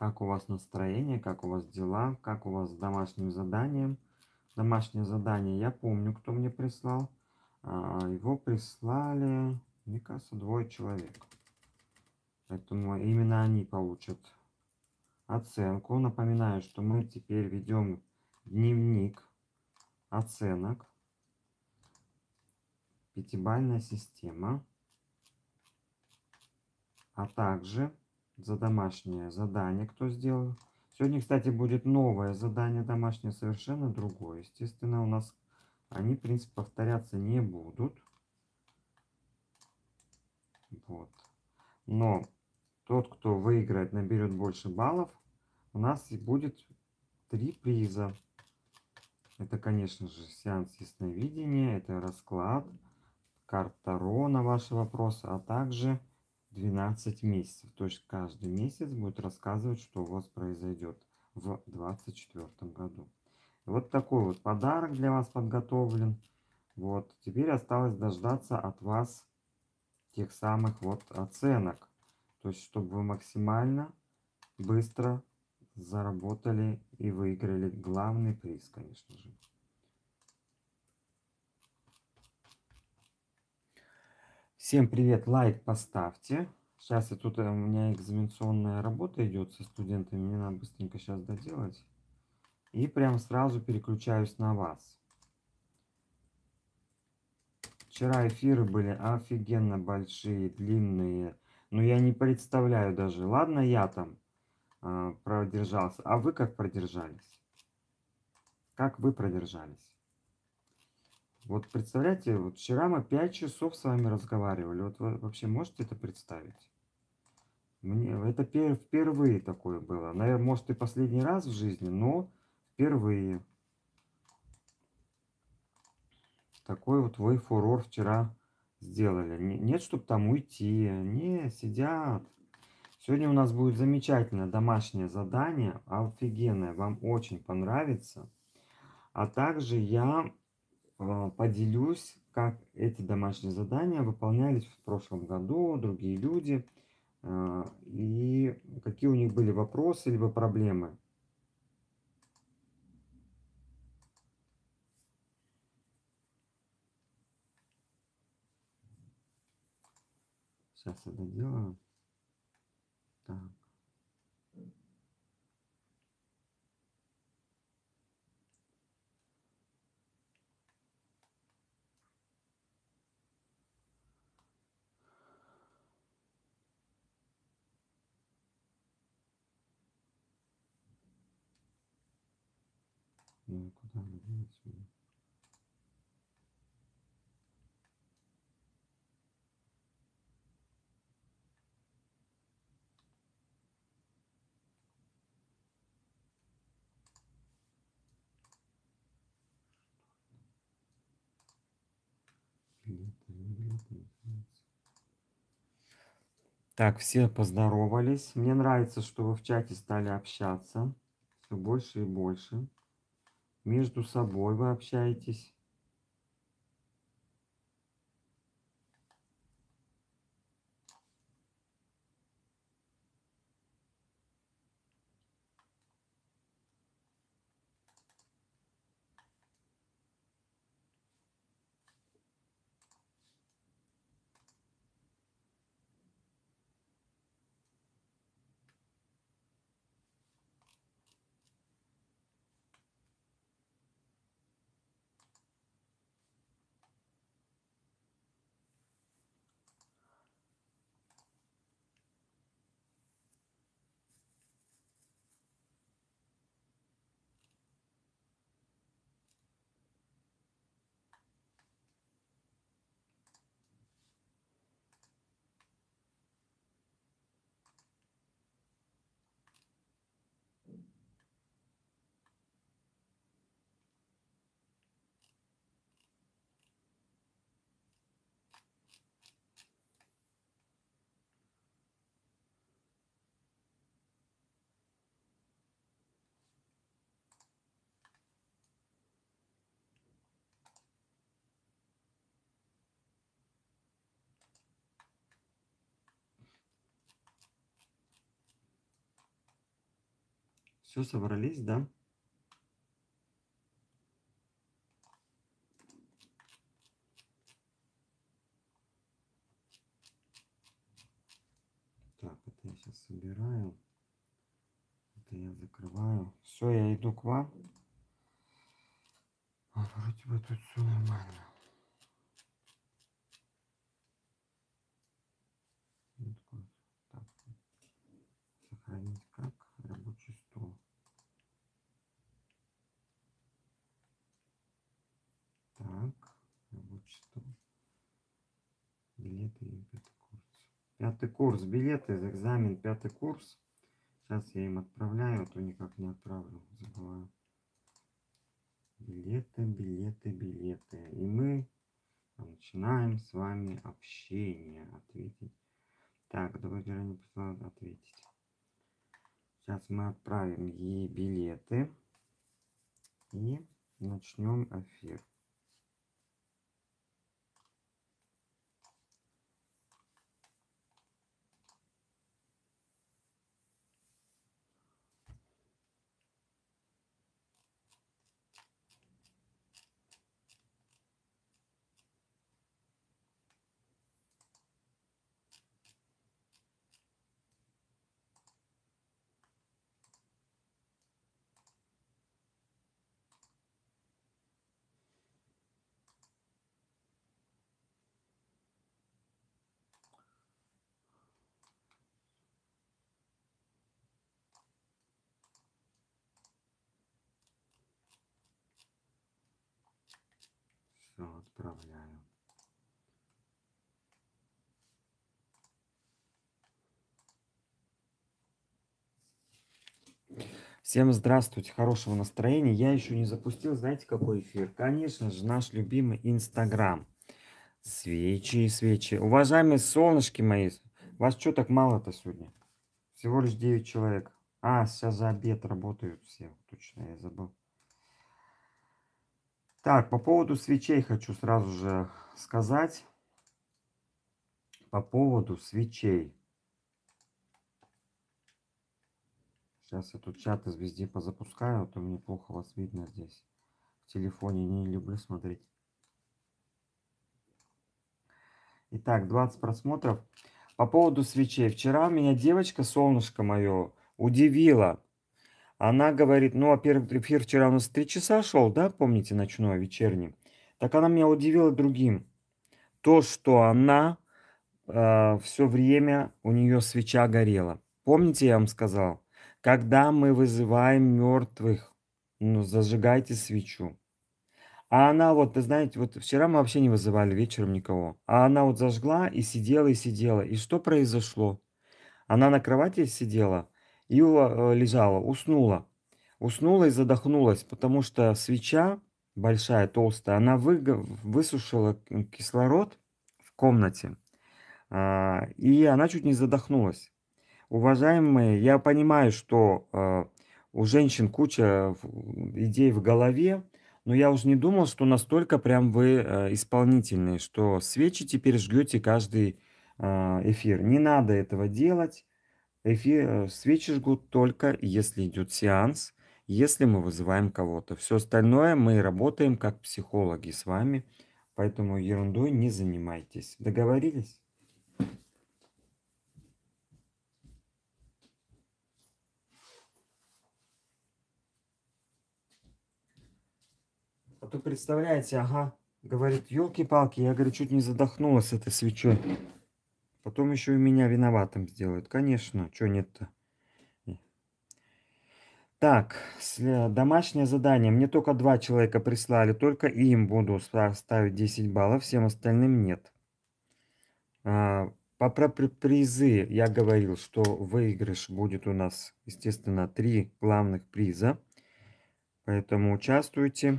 Как у вас настроение, как у вас дела, как у вас с домашним заданием. Домашнее задание я помню, кто мне прислал. А, его прислали, мне кажется, двое человек. Поэтому именно они получат оценку. Напоминаю, что мы теперь ведем дневник оценок. Пятибальная система. А также за домашнее задание, кто сделал. Сегодня, кстати, будет новое задание домашнее, совершенно другое. Естественно, у нас они, в принципе, повторяться не будут. Вот. Но тот, кто выиграет, наберет больше баллов, у нас и будет три приза. Это, конечно же, сеанс ясновидения, это расклад, карта на ваши вопросы, а также 12 месяцев. То есть каждый месяц будет рассказывать, что у вас произойдет в 2024 году. Вот такой вот подарок для вас подготовлен. Вот, теперь осталось дождаться от вас тех самых вот оценок. То есть, чтобы вы максимально быстро заработали и выиграли главный приз, конечно же. Всем привет, лайк поставьте. Сейчас я тут э, у меня экзаменационная работа идет со студентами, мне надо быстренько сейчас доделать. И прям сразу переключаюсь на вас. Вчера эфиры были офигенно большие, длинные. Но ну, я не представляю даже. Ладно, я там э, продержался. А вы как продержались? Как вы продержались? Вот представляете, вот вчера мы 5 часов с вами разговаривали. Вот вы вообще можете это представить? Мне это пер, впервые такое было. Наверное, может и последний раз в жизни, но впервые. Такой вот вы фурор вчера сделали. Нет, чтобы там уйти. Не, сидят. Сегодня у нас будет замечательное домашнее задание. Офигенное. Вам очень понравится. А также я а, поделюсь, как эти домашние задания выполнялись в прошлом году, другие люди, а, и какие у них были вопросы либо проблемы. Сейчас это доделаю. Так. Ну, куда мы делать? Так, все поздоровались. Мне нравится, что вы в чате стали общаться. Все больше и больше между собой вы общаетесь. Все, собрались, да? Так, это я сейчас собираю. Это я закрываю. Все, я иду к вам. Вроде бы тут все нормально. Пятый курс, билеты за экзамен, пятый курс. Сейчас я им отправляю, а то никак не отправлю, забываю. Билеты, билеты, билеты. И мы а, начинаем с вами общение. Ответить. Так, давайте не прислал ответить. Сейчас мы отправим ей билеты. И начнем эфир. відправляю. Всем здравствуйте, хорошего настроения. Я еще не запустил, знаете, какой эфир? Конечно же, наш любимый Инстаграм. Свечи и свечи. Уважаемые солнышки мои, вас что так мало-то сегодня? Всего лишь 9 человек. А, сейчас за обед работают все. Точно, я забыл. Так, по поводу свечей хочу сразу же сказать. По поводу свечей. Сейчас я тут чат из везде позапускаю, а то мне плохо вас видно здесь. В телефоне не люблю смотреть. Итак, 20 просмотров. По поводу свечей. Вчера меня девочка, солнышко мое, удивила. Она говорит, ну, во-первых, эфир вчера у нас три часа шел, да, помните, ночной, вечерний. Так она меня удивила другим. То, что она э, все время, у нее свеча горела. Помните, я вам сказал, когда мы вызываем мертвых, ну, зажигайте свечу. А она вот, вы знаете, вот вчера мы вообще не вызывали вечером никого. А она вот зажгла и сидела, и сидела. И что произошло? Она на кровати сидела, Ила э, лежала, уснула. Уснула и задохнулась, потому что свеча большая, толстая, она вы, высушила кислород в комнате, а, и она чуть не задохнулась. Уважаемые, я понимаю, что э, у женщин куча идей в голове, но я уже не думал, что настолько прям вы э, исполнительные, что свечи теперь жгете каждый эфир. Не надо этого делать. Эфир, э, свечи жгут только если идет сеанс, если мы вызываем кого-то. Все остальное мы работаем как психологи с вами, поэтому ерундой не занимайтесь. Договорились? А то представляете, ага, говорит, елки-палки, я, говорю, чуть не задохнулась этой свечой. Потом еще и меня виноватым сделают. Конечно, что нет-то. Э. Так, э, домашнее задание. Мне только два человека прислали, только им буду ставить 10 баллов, всем остальным нет. А, по призы я говорил, что выигрыш будет у нас, естественно, три главных приза. Поэтому участвуйте.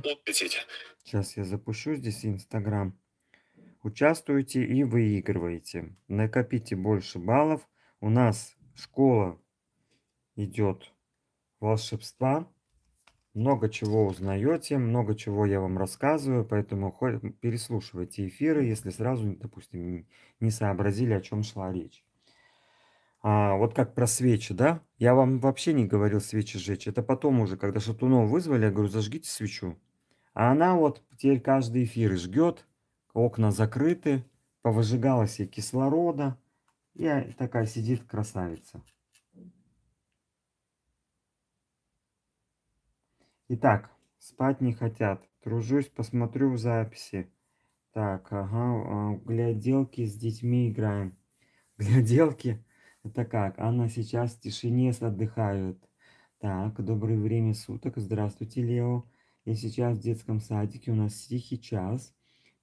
Сейчас я запущу здесь Инстаграм участвуйте и выигрывайте. Накопите больше баллов. У нас школа идет волшебства. Много чего узнаете, много чего я вам рассказываю, поэтому переслушивайте эфиры, если сразу, допустим, не сообразили, о чем шла речь. А, вот как про свечи, да? Я вам вообще не говорил свечи сжечь. Это потом уже, когда Шатунова вызвали, я говорю, зажгите свечу. А она вот теперь каждый эфир жгет, окна закрыты, повыжигалось ей кислорода. И а, такая сидит красавица. Итак, спать не хотят. Тружусь, посмотрю в записи. Так, ага, а, гляделки с детьми играем. Гляделки? Это как? Она сейчас в тишине отдыхает. Так, доброе время суток. Здравствуйте, Лео. Я сейчас в детском садике. У нас тихий час.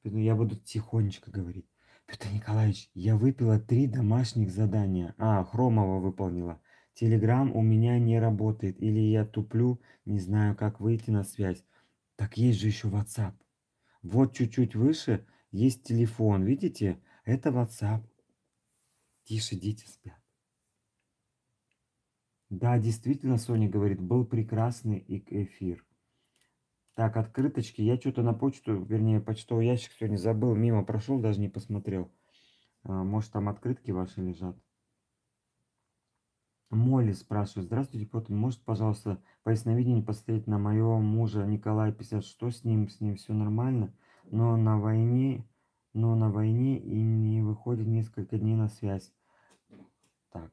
Петр, ну, я буду тихонечко говорить. Петр Николаевич, я выпила три домашних задания. А, Хромова выполнила. Телеграм у меня не работает. Или я туплю, не знаю, как выйти на связь. Так есть же еще WhatsApp. Вот чуть-чуть выше есть телефон. Видите? Это WhatsApp. Тише, дети спят. Да, действительно, Соня говорит, был прекрасный эфир. Так, открыточки. Я что-то на почту, вернее, почтовый ящик сегодня забыл, мимо прошел, даже не посмотрел. А, может, там открытки ваши лежат. Молли спрашивает. Здравствуйте, Потом. Может, пожалуйста, по ясновидению посмотреть на моего мужа Николая 50. Что с ним? С ним все нормально, но на войне, но на войне и не выходит несколько дней на связь. Так,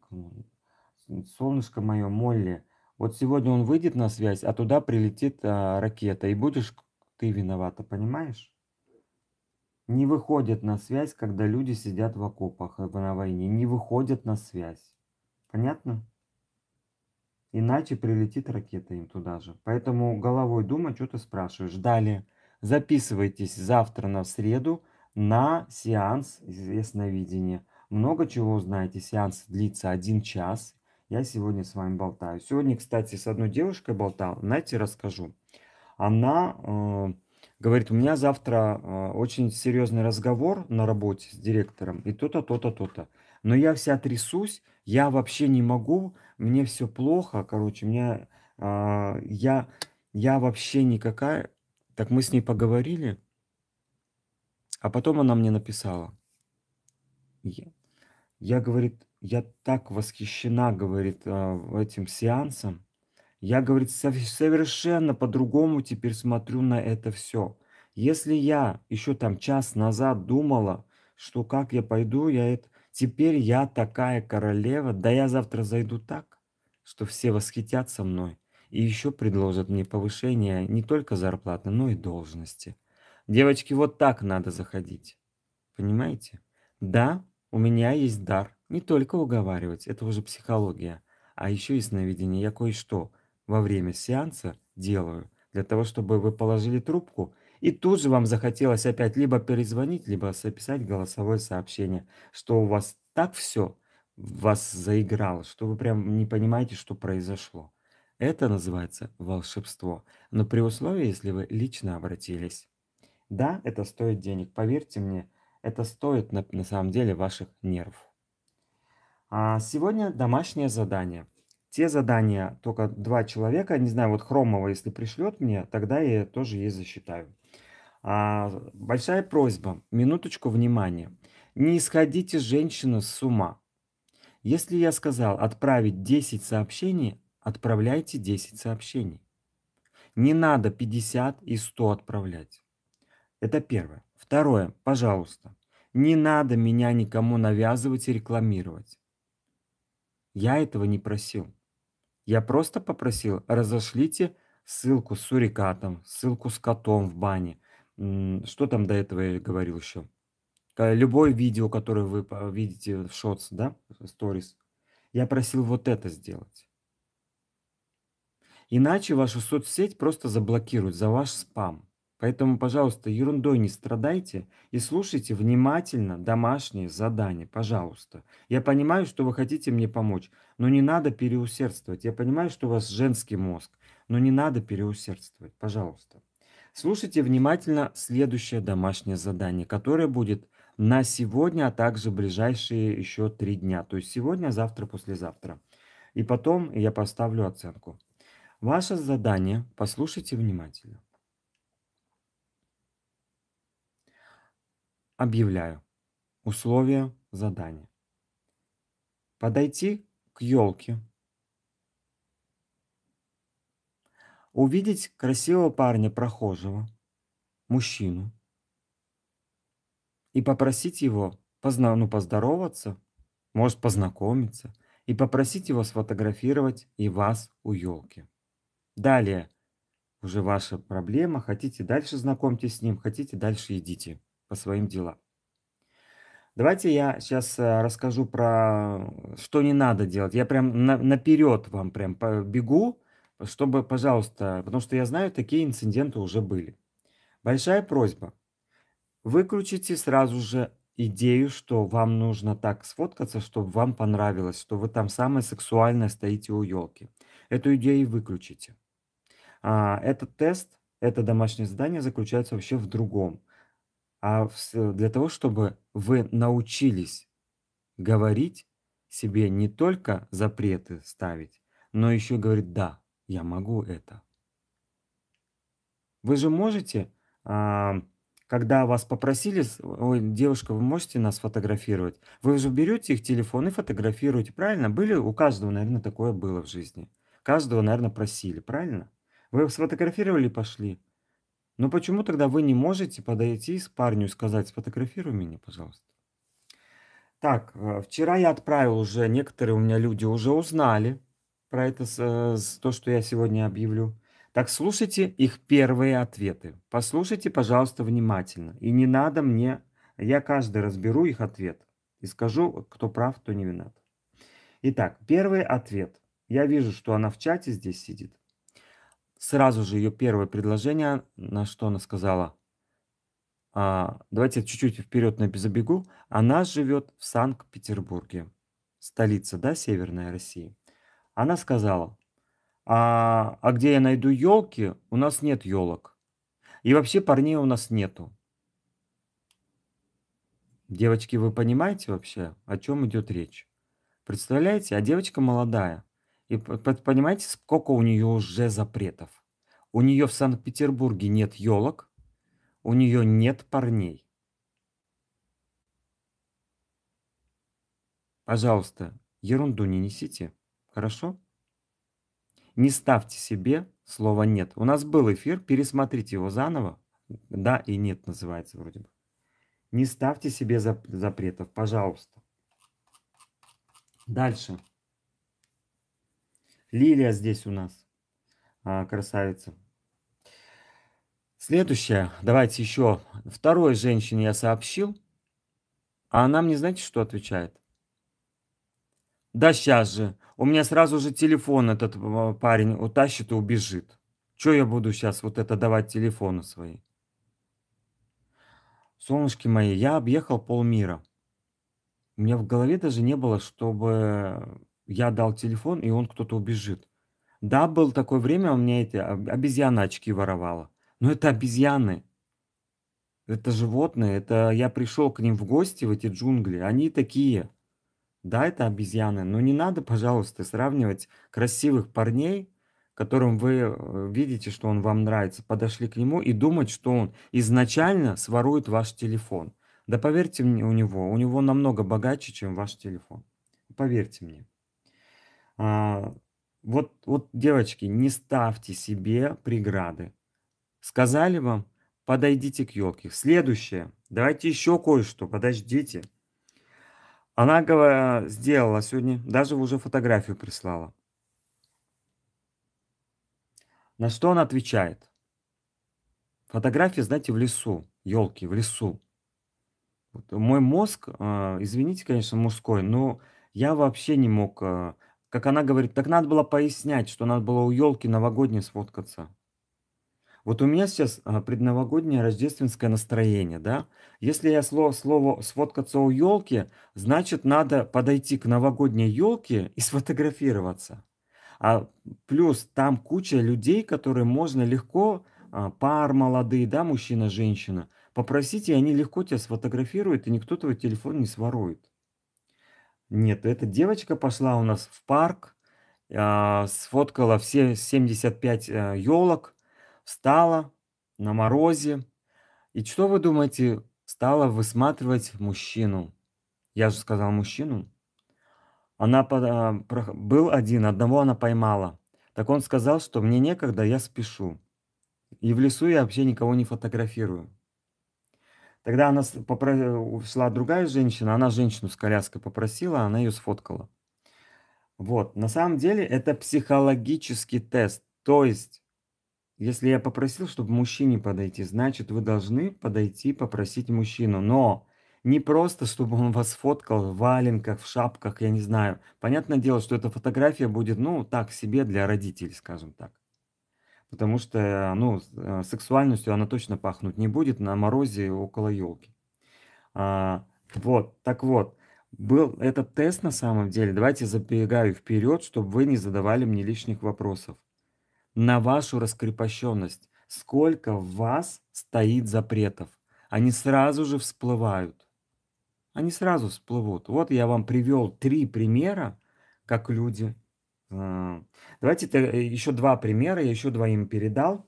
солнышко мое, Молли, вот сегодня он выйдет на связь, а туда прилетит а, ракета, и будешь ты виновата, понимаешь? Не выходят на связь, когда люди сидят в окопах э, на войне, не выходят на связь. Понятно? Иначе прилетит ракета им туда же. Поэтому головой думай, что ты спрашиваешь. Далее. Записывайтесь завтра на среду на сеанс ясновидения. Много чего узнаете. Сеанс длится один час я сегодня с вами болтаю. Сегодня, кстати, с одной девушкой болтал. Знаете, расскажу. Она э, говорит, у меня завтра э, очень серьезный разговор на работе с директором. И то-то, то-то, то-то. Но я вся трясусь, я вообще не могу, мне все плохо, короче, меня, э, а, я, я вообще никакая. Так мы с ней поговорили, а потом она мне написала. Я, я говорит, я так восхищена, говорит, а, этим сеансом. Я, говорит, совершенно по-другому теперь смотрю на это все. Если я еще там час назад думала, что как я пойду, я это... Теперь я такая королева, да я завтра зайду так, что все восхитятся мной и еще предложат мне повышение не только зарплаты, но и должности. Девочки, вот так надо заходить. Понимаете? Да, у меня есть дар. Не только уговаривать, это уже психология, а еще и сновидение. Я кое-что во время сеанса делаю для того, чтобы вы положили трубку, и тут же вам захотелось опять либо перезвонить, либо записать голосовое сообщение, что у вас так все вас заиграло, что вы прям не понимаете, что произошло. Это называется волшебство, но при условии, если вы лично обратились. Да, это стоит денег, поверьте мне, это стоит на, на самом деле ваших нервов. А сегодня домашнее задание. Те задания только два человека. Не знаю, вот Хромова, если пришлет мне, тогда я тоже ей засчитаю. А, большая просьба, минуточку внимания. Не исходите женщину с ума. Если я сказал отправить 10 сообщений, отправляйте 10 сообщений. Не надо 50 и 100 отправлять. Это первое. Второе, пожалуйста, не надо меня никому навязывать и рекламировать. Я этого не просил. Я просто попросил, разошлите ссылку с сурикатом, ссылку с котом в бане. Что там до этого я говорил еще? Э, любое видео, которое вы видите в шотс, да, сторис. Я просил вот это сделать. Иначе вашу соцсеть просто заблокируют за ваш спам. Поэтому, пожалуйста, ерундой не страдайте и слушайте внимательно домашние задания, пожалуйста. Я понимаю, что вы хотите мне помочь, но не надо переусердствовать. Я понимаю, что у вас женский мозг, но не надо переусердствовать, пожалуйста. Слушайте внимательно следующее домашнее задание, которое будет на сегодня, а также ближайшие еще три дня. То есть сегодня, завтра, послезавтра. И потом я поставлю оценку. Ваше задание послушайте внимательно. Объявляю. Условия задания. Подойти к елке. Увидеть красивого парня прохожего, мужчину. И попросить его позна ну, поздороваться, может познакомиться, и попросить его сфотографировать и вас у елки. Далее уже ваша проблема. Хотите дальше знакомьтесь с ним, хотите дальше идите по своим делам. Давайте я сейчас э, расскажу про, э, что не надо делать. Я прям на, наперед вам прям бегу, чтобы, пожалуйста, потому что я знаю, такие инциденты уже были. Большая просьба. Выключите сразу же идею, что вам нужно так сфоткаться, чтобы вам понравилось, что вы там самое сексуальное стоите у елки. Эту идею выключите. А, этот тест, это домашнее задание заключается вообще в другом а э, для того, чтобы вы научились говорить себе не только запреты ставить, но еще говорить «да, я могу это». Вы же можете, когда вас попросили, ой, девушка, вы можете нас фотографировать, вы же берете их телефон и фотографируете, правильно? Были, у каждого, наверное, такое было в жизни. Каждого, наверное, просили, правильно? Вы сфотографировали и пошли. Но ну, почему тогда вы не можете подойти к парню и сказать, сфотографируй меня, пожалуйста? Так, э, вчера я отправил уже, некоторые у меня люди уже узнали про это, э, то, что я сегодня объявлю. Так слушайте их первые ответы. Послушайте, пожалуйста, внимательно. И не надо мне, я каждый разберу их ответ и скажу, кто прав, кто не виноват. Итак, первый ответ. Я вижу, что она в чате здесь сидит сразу же ее первое предложение, на что она сказала, а, давайте чуть-чуть вперед на забегу, она живет в Санкт-Петербурге, столица, да, Северной России. Она сказала, а, а где я найду елки? У нас нет елок. И вообще парней у нас нету. Девочки, вы понимаете вообще, о чем идет речь? Представляете, а девочка молодая. И понимаете, сколько у нее уже запретов? У нее в Санкт-Петербурге нет елок, у нее нет парней. Пожалуйста, ерунду не несите, хорошо? Не ставьте себе слово «нет». У нас был эфир, пересмотрите его заново. «Да» и «нет» называется вроде бы. Не ставьте себе запретов, пожалуйста. Дальше. Лилия здесь у нас, а, красавица. Следующая, давайте еще. Второй женщине я сообщил, а она мне, знаете, что отвечает? Да сейчас же, у меня сразу же телефон этот э, парень утащит и убежит. Че я буду сейчас вот это давать телефону свои? Солнышки мои, я объехал полмира. У меня в голове даже не было, чтобы я дал телефон, и он кто-то убежит. Да, было такое время, у меня эти обезьяны очки воровала. Но это обезьяны. Это животные. Это я пришел к ним в гости, в эти джунгли. Они такие. Да, это обезьяны. Но не надо, пожалуйста, сравнивать красивых парней, которым вы э, видите, что он вам нравится, подошли к нему и думать, что он изначально сворует ваш телефон. Да поверьте мне у него, у него намного богаче, чем ваш телефон. Поверьте мне. А, вот, вот, девочки, не ставьте себе преграды. Сказали вам, подойдите к елке. Следующее. Давайте еще кое-что, подождите. Она сделала сегодня, даже уже фотографию прислала. На что она отвечает? Фотография, знаете, в лесу, елки, в лесу. Вот мой мозг, а, извините, конечно, мужской, но я вообще не мог а, как она говорит, так надо было пояснять, что надо было у елки новогодней сфоткаться. Вот у меня сейчас а, предновогоднее рождественское настроение, да? Если я слово, слово «сфоткаться у елки», значит, надо подойти к новогодней елке и сфотографироваться. А плюс там куча людей, которые можно легко, а, пар молодые, да, мужчина, женщина, попросить, и они легко тебя сфотографируют, и никто твой телефон не сворует. Нет, эта девочка пошла у нас в парк, а, сфоткала все 75 а, э, елок, встала на морозе. И что вы думаете, стала высматривать мужчину? Я же сказал мужчину. Она а, про, был один, одного она поймала. Так он сказал, что мне некогда, я спешу. И в лесу я вообще никого не фотографирую. Тогда она попро... шла другая женщина, она женщину с коляской попросила, она ее сфоткала. Вот, на самом деле это психологический тест. То есть, если я попросил, чтобы мужчине подойти, значит, вы должны подойти попросить мужчину. Но не просто, чтобы он вас фоткал в валенках, в шапках, я не знаю. Понятное дело, что эта фотография будет, ну, так себе для родителей, скажем так потому что ну, э, сексуальностью она точно пахнуть не будет на морозе около елки. А, вот, так вот, был этот тест на самом деле. Давайте забегаю вперед, чтобы вы не задавали мне лишних вопросов. На вашу раскрепощенность, сколько в вас стоит запретов? Они сразу же всплывают. Они сразу всплывут. Вот я вам привел три примера, как люди Давайте э, еще два примера, я еще двоим передал.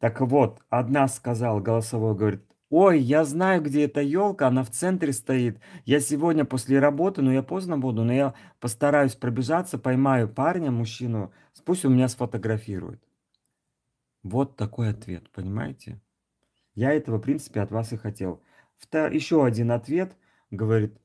Так вот, одна сказала голосовой, говорит, ой, я знаю, где эта елка, она в центре стоит. Я сегодня после работы, но я поздно буду, но я постараюсь пробежаться, поймаю парня, мужчину, пусть у меня сфотографирует. Вот такой ответ, понимаете? Я этого, в принципе, от вас и хотел. Втор... Еще один ответ, говорит,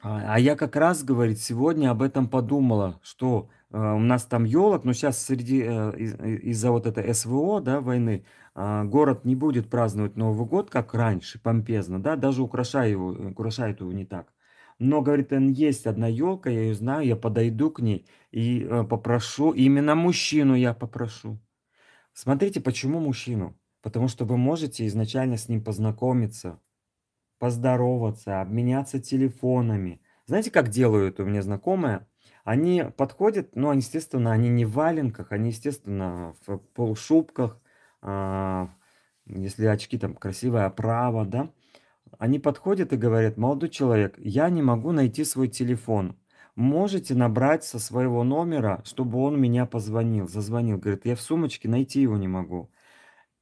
а, а я как раз, говорит, сегодня об этом подумала, что э, у нас там елок, но сейчас среди э, э, из-за вот этой СВО, да, войны, э, город не будет праздновать Новый год, как раньше, помпезно, да, даже украшая его, э, украшает его не так. Но, говорит, есть одна елка, я ее знаю, я подойду к ней и э, попрошу, именно мужчину я попрошу. Смотрите, почему мужчину? Потому что вы можете изначально с ним познакомиться, поздороваться, обменяться телефонами. Знаете, как делают у меня знакомые? Они подходят, ну, естественно, они не в валенках, они, естественно, в полушубках, а, если очки там красивая оправа, да. Они подходят и говорят, молодой человек, я не могу найти свой телефон. Можете набрать со своего номера, чтобы он меня позвонил, зазвонил. Говорит, я в сумочке найти его не могу.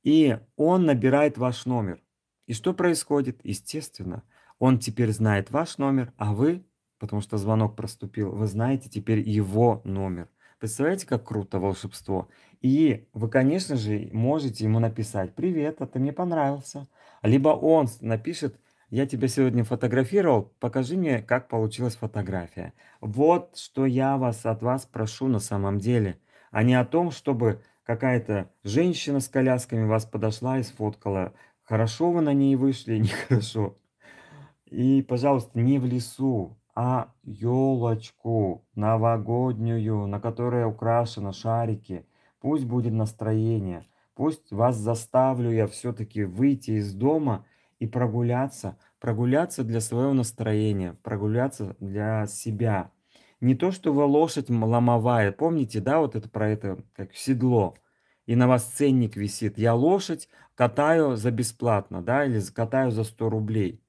И он набирает ваш номер. И что происходит? Естественно, он теперь знает ваш номер, а вы, потому что звонок проступил, вы знаете теперь его номер. Представляете, как круто волшебство? И вы, конечно же, можете ему написать «Привет, а ты мне понравился». Либо он напишет «Я тебя сегодня фотографировал, покажи мне, как получилась фотография». Вот что я вас от вас прошу на самом деле, а не о том, чтобы какая-то женщина с колясками вас подошла и сфоткала Хорошо вы на ней вышли, а нехорошо. И, пожалуйста, не в лесу, а елочку новогоднюю, на которой украшены шарики. Пусть будет настроение. Пусть вас заставлю я все-таки выйти из дома и прогуляться. Прогуляться для своего настроения, прогуляться для себя. Не то, что вы лошадь ломовая. Помните, да, вот это про это, как седло и на вас ценник висит. Я лошадь катаю за бесплатно, да, или катаю за 100 рублей.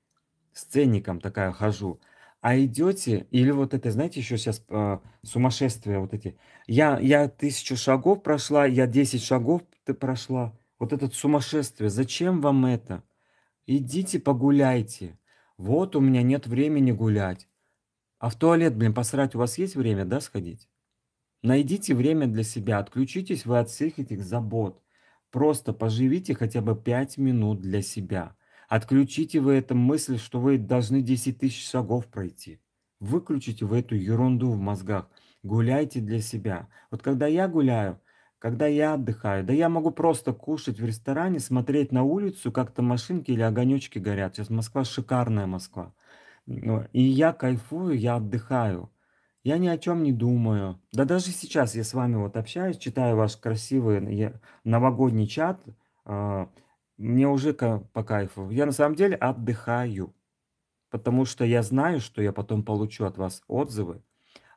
С ценником такая хожу. А идете, или вот это, знаете, еще сейчас э, а, сумасшествие вот эти. Я, я тысячу шагов прошла, я 10 шагов ты прошла. Вот это сумасшествие. Зачем вам это? Идите погуляйте. Вот у меня нет времени гулять. А в туалет, блин, посрать у вас есть время, да, сходить? Найдите время для себя, отключитесь вы от всех этих забот. Просто поживите хотя бы 5 минут для себя. Отключите вы эту мысль, что вы должны 10 тысяч шагов пройти. Выключите вы эту ерунду в мозгах. Гуляйте для себя. Вот когда я гуляю, когда я отдыхаю, да я могу просто кушать в ресторане, смотреть на улицу, как-то машинки или огонечки горят. Сейчас Москва шикарная Москва. И я кайфую, я отдыхаю. Я ни о чем не думаю. Да даже сейчас я с вами вот общаюсь, читаю ваш красивый новогодний чат. А, мне уже по кайфу. Я на самом деле отдыхаю, потому что я знаю, что я потом получу от вас отзывы.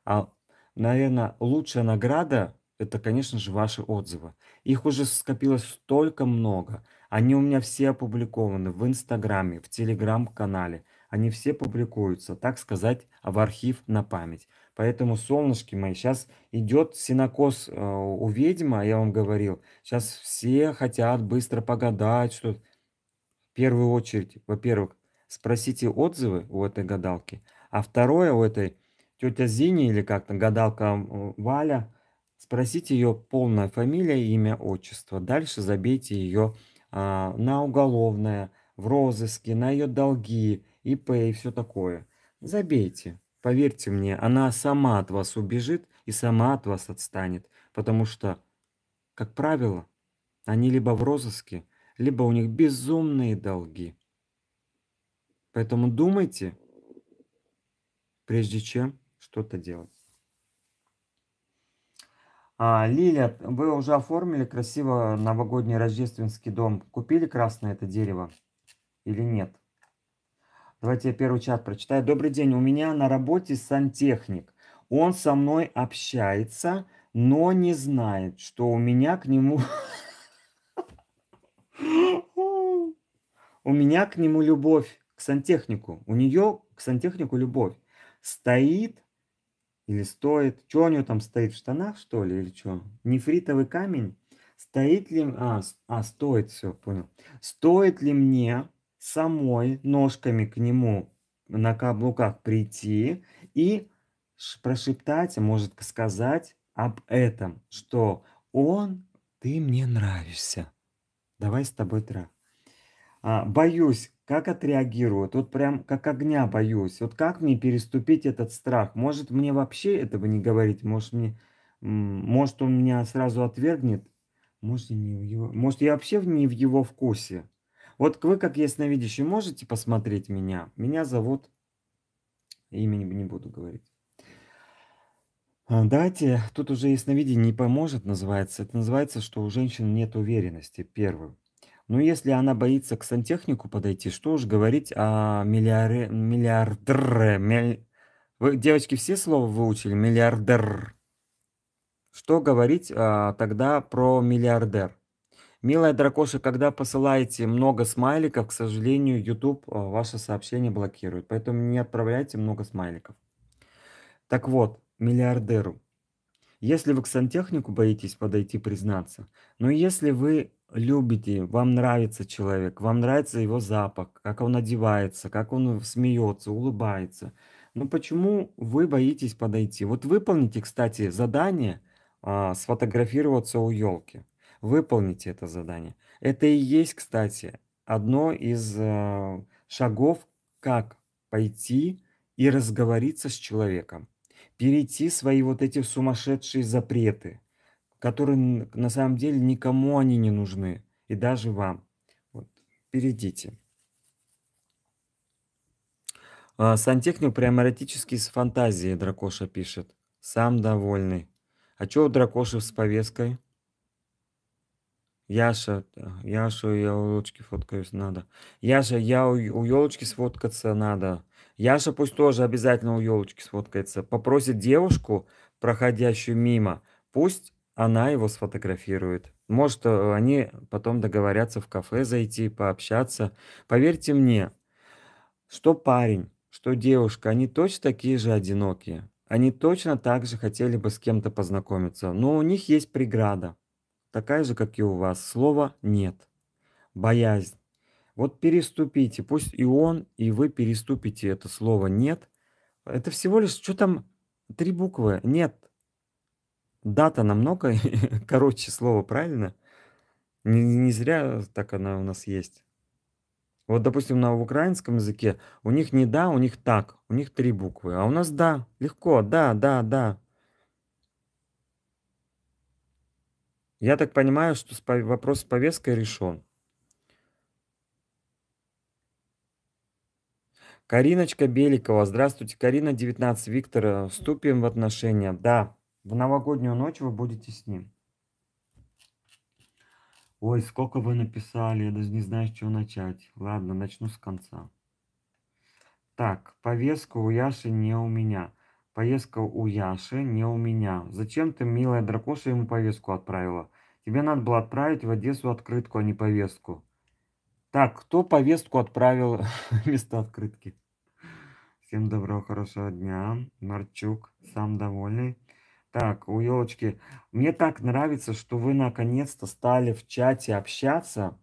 А, наверное, лучшая награда – это, конечно же, ваши отзывы. Их уже скопилось столько много. Они у меня все опубликованы в Инстаграме, в Телеграм-канале. Они все публикуются, так сказать, в архив на память. Поэтому, солнышки мои, сейчас идет синокос э, у ведьма, я вам говорил. Сейчас все хотят быстро погадать что В первую очередь, во-первых, спросите отзывы у этой гадалки. А второе, у этой тетя Зини или как-то гадалка Валя, спросите ее полная фамилия, имя, отчество. Дальше забейте ее а, на уголовное, в розыске, на ее долги, ИП и все такое. Забейте. Поверьте мне, она сама от вас убежит и сама от вас отстанет, потому что, как правило, они либо в розыске, либо у них безумные долги. Поэтому думайте, прежде чем что-то делать. А, Лиля, вы уже оформили красиво новогодний рождественский дом. Купили красное это дерево или нет? Давайте я первый чат прочитаю. Добрый день, у меня на работе сантехник. Он со мной общается, но не знает, что у меня к нему... У меня к нему любовь, к сантехнику. У нее к сантехнику любовь. Стоит или стоит... Что у нее там стоит? В штанах, что ли, или что? Нефритовый камень? Стоит ли... А, а, стоит, все, понял. Стоит ли мне самой ножками к нему на каблуках прийти и прошептать, а может сказать об этом, что он, ты мне нравишься, давай с тобой трах. А, боюсь, как отреагирует. вот прям как огня боюсь, вот как мне переступить этот страх, может мне вообще этого не говорить, может мне, может он меня сразу отвергнет, может, не в его, может я вообще не в его вкусе. Вот вы, как ясновидящий, можете посмотреть меня? Меня зовут... Имени не буду говорить. А, давайте, тут уже ясновидение не поможет, называется. Это называется, что у женщин нет уверенности, первым. Но если она боится к сантехнику подойти, что уж говорить о миллиаре, миллиардере. Миль... Вы, девочки, все слова выучили? Миллиардер. Что говорить а, тогда про миллиардер? Милая Дракоша, когда посылаете много смайликов, к сожалению, YouTube э, ваше сообщение блокирует. Поэтому не отправляйте много смайликов. Так вот, миллиардеру. Если вы к сантехнику боитесь подойти признаться, но если вы любите, вам нравится человек, вам нравится его запах, как он одевается, как он смеется, улыбается, ну почему вы боитесь подойти? Вот выполните, кстати, задание а, сфотографироваться у елки выполните это задание. Это и есть, кстати, одно из э, шагов, как пойти и разговориться с человеком, перейти свои вот эти сумасшедшие запреты, которые на самом деле никому они не нужны, и даже вам. Вот, перейдите. А, сантехник эротически с фантазией Дракоша пишет. Сам довольный. А чё у Дракоши с повесткой? Яша, Яша, я у елочки фоткаюсь, надо. Яша, я у, у елочки сфоткаться надо. Яша пусть тоже обязательно у елочки сфоткается. Попросит девушку, проходящую мимо, пусть она его сфотографирует. Может, э, они потом договорятся в кафе зайти, пообщаться. Поверьте мне, что парень, что девушка, они точно такие же одинокие. Они точно так же хотели бы с кем-то познакомиться, но у них есть преграда такая же, как и у вас. Слова «нет». Боязнь. Вот переступите, пусть и он, и вы переступите это слово «нет». Это всего лишь, что там, три буквы «нет». Дата намного короче слова, правильно? Не, не зря так она у нас есть. Вот, допустим, на украинском языке у них не «да», у них «так», у них три буквы, а у нас «да», легко, «да», «да», «да». Я так понимаю, что вопрос с повесткой решен. Кариночка Беликова. Здравствуйте, Карина, 19. Виктор, э, вступим в отношения. Да, в новогоднюю ночь вы будете с ним. Ой, сколько вы написали, я даже не знаю, с чего начать. Ладно, начну с конца. Так, повестку у Яши не у меня. Поездка у Яши, не у меня. Зачем ты, милая дракоша, ему повестку отправила? Тебе надо было отправить в Одессу открытку, а не повестку. Так, кто повестку отправил вместо открытки? Всем доброго, хорошего дня. Марчук, сам довольный. Так, у елочки, мне так нравится, что вы наконец-то стали в чате общаться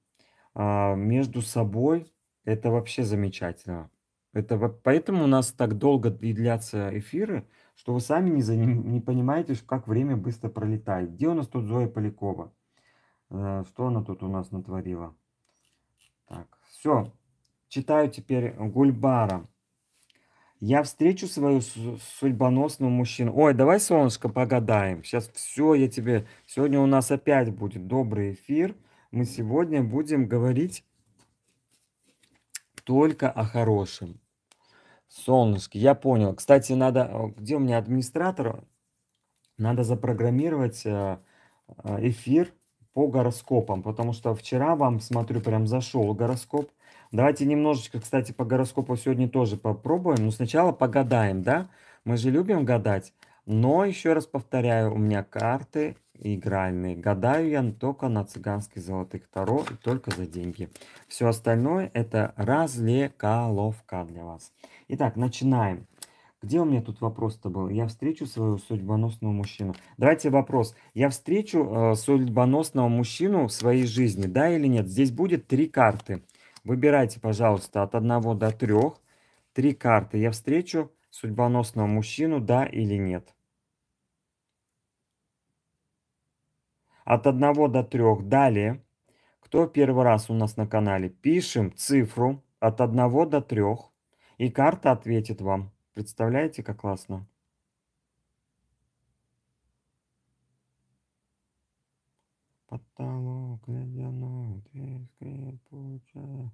э, между собой. Это вообще замечательно. Это поэтому у нас так долго длятся эфиры, что вы сами не, заним, не понимаете, как время быстро пролетает. Где у нас тут Зоя Полякова? Э, что она тут у нас натворила? Так, все. Читаю теперь Гульбара. Я встречу свою судьбоносную мужчину. Ой, давай, солнышко, погадаем. Сейчас все, я тебе... Сегодня у нас опять будет добрый эфир. Мы сегодня будем говорить только о хорошем. Солнышко, я понял. Кстати, надо... А, где у меня администратор? Надо запрограммировать э, э, эфир по гороскопам, потому что вчера вам, смотрю, прям зашел гороскоп. Давайте немножечко, кстати, по гороскопу сегодня тоже попробуем. Но ну, сначала погадаем, да? Мы же любим гадать. Но еще раз повторяю, у меня карты игральные. Гадаю я только на цыганских золотых таро и только за деньги. Все остальное это развлекаловка для вас. Итак, начинаем. Где у меня тут вопрос-то был? Я встречу своего судьбоносного мужчину. Давайте вопрос. Я встречу э, судьбоносного мужчину в своей жизни, да или нет? Здесь будет три карты. Выбирайте, пожалуйста, от одного до трех. Три карты. Я встречу судьбоносного мужчину, да или нет. от 1 до 3. Далее, кто первый раз у нас на канале, пишем цифру от 1 до 3, и карта ответит вам. Представляете, как классно? Потолок ледяной, дверь скрипучая.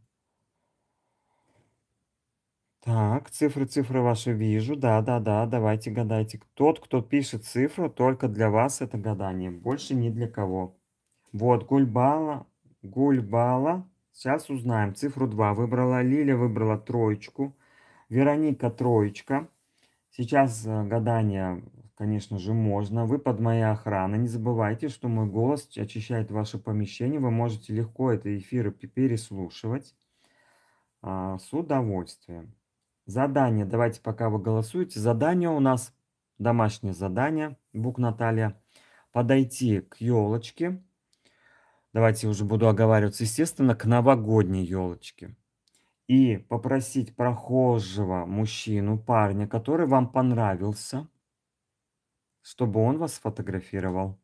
Так, цифры, цифры ваши вижу. Да, да, да, давайте гадайте. Тот, кто пишет цифру, только для вас это гадание. Больше ни для кого. Вот, Гульбала, Гульбала. Сейчас узнаем. Цифру 2 выбрала. Лиля выбрала троечку. Вероника троечка. Сейчас э, гадание, конечно же, можно. Вы под моей охраной. Не забывайте, что мой голос очищает ваше помещение. Вы можете легко это эфиры переслушивать а, с удовольствием. Задание. Давайте, пока вы голосуете. Задание у нас, домашнее задание, Бук Наталья. Подойти к елочке. Давайте уже буду оговариваться, естественно, к новогодней елочке. И попросить прохожего мужчину, парня, который вам понравился, чтобы он вас сфотографировал.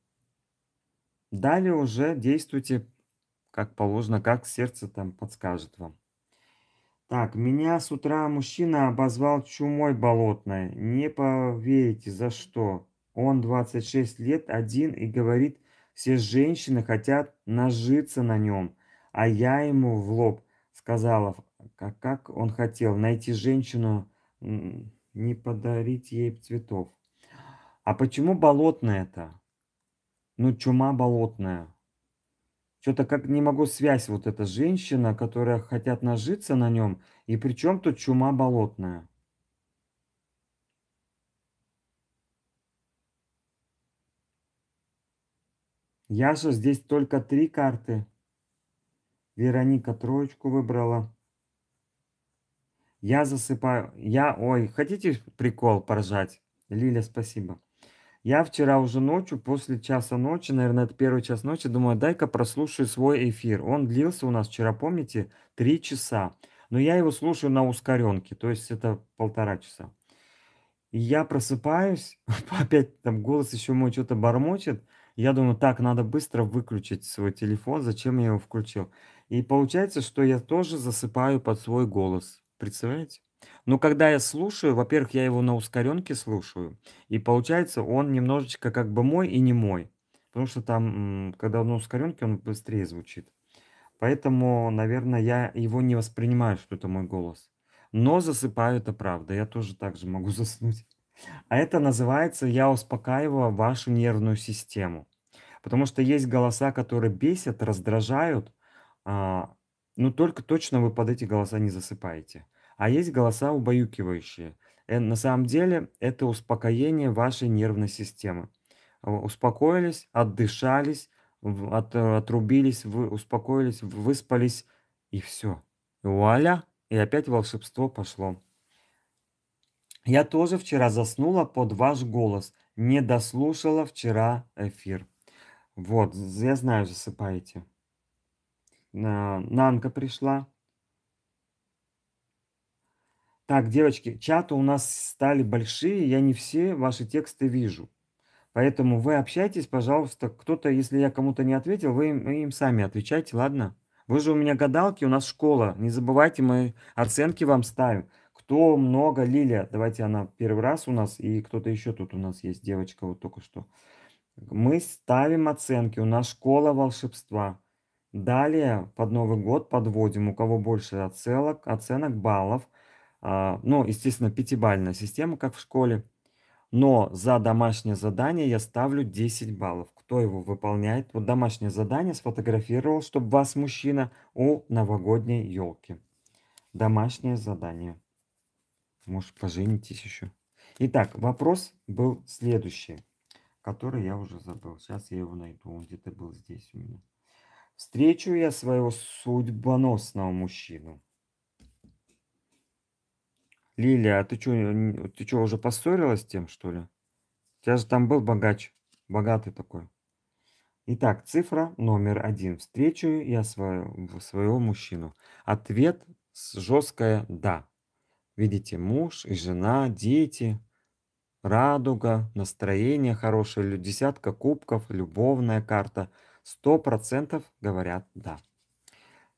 Далее уже действуйте как положено, как сердце там подскажет вам. Так, меня с утра мужчина обозвал чумой болотной. Не поверите, за что. Он 26 лет один и говорит, все женщины хотят нажиться на нем. А я ему в лоб сказала, как, он хотел найти женщину, не подарить ей цветов. А почему болотная это? Ну, чума болотная. Что-то как не могу связь вот эта женщина, которая хотят нажиться на нем, и причем тут чума болотная. Яша, здесь только три карты. Вероника троечку выбрала. Я засыпаю. Я, ой, хотите прикол поржать? Лиля, спасибо. Я вчера уже ночью, после часа ночи, наверное, это первый час ночи, думаю, дай-ка прослушаю свой эфир. Он длился у нас вчера, помните, три часа. Но я его слушаю на ускоренке, то есть это полтора часа. И я просыпаюсь, опять там голос еще мой что-то бормочет. Я думаю, так, надо быстро выключить свой телефон, зачем я его включил. И получается, что я тоже засыпаю под свой голос. Представляете? Но ну, когда я слушаю, во-первых, я его на ускоренке слушаю, и получается он немножечко как бы мой и не мой. Потому что там, когда он на ускоренке, он быстрее звучит. Поэтому, наверное, я его не воспринимаю, что это мой голос. Но засыпаю, это правда. Я тоже так же могу заснуть. А это называется «я успокаиваю вашу нервную систему». Потому что есть голоса, которые бесят, раздражают, а, но ну, только точно вы под эти голоса не засыпаете. А есть голоса убаюкивающие. Э, на самом деле это успокоение вашей нервной системы. Э, успокоились, отдышались, от, э, отрубились, вы успокоились, выспались и все. Вуаля! И опять волшебство пошло. Я тоже вчера заснула под ваш голос. Не дослушала вчера эфир. Вот, я знаю, засыпаете. Нанка пришла. Так, девочки, чаты у нас стали большие, я не все ваши тексты вижу. Поэтому вы общайтесь, пожалуйста, кто-то, если я кому-то не ответил, вы им, вы им сами отвечайте, ладно? Вы же у меня гадалки, у нас школа. Не забывайте, мы оценки вам ставим. Кто много, Лилия, давайте она первый раз у нас, и кто-то еще тут у нас есть, девочка вот только что. Мы ставим оценки, у нас школа волшебства. Далее под Новый год подводим, у кого больше оценок, оценок баллов – а, ну, естественно, пятибалльная система, как в школе. Но за домашнее задание я ставлю 10 баллов. Кто его выполняет? Вот домашнее задание сфотографировал, чтобы вас мужчина у новогодней елки. Домашнее задание. Может, поженитесь еще. Итак, вопрос был следующий, который я уже забыл. Сейчас я его найду. Он где-то был здесь у меня. Встречу я своего судьбоносного мужчину. Лилия, а ты что, э, ты что, уже поссорилась с тем, что ли? У тебя же там был богач, богатый такой. Итак, цифра номер один. Встречу я свою, своего мужчину. Ответ жесткое «да». Видите, муж и жена, дети, радуга, настроение хорошее, десятка кубков, любовная карта. Сто процентов говорят «да».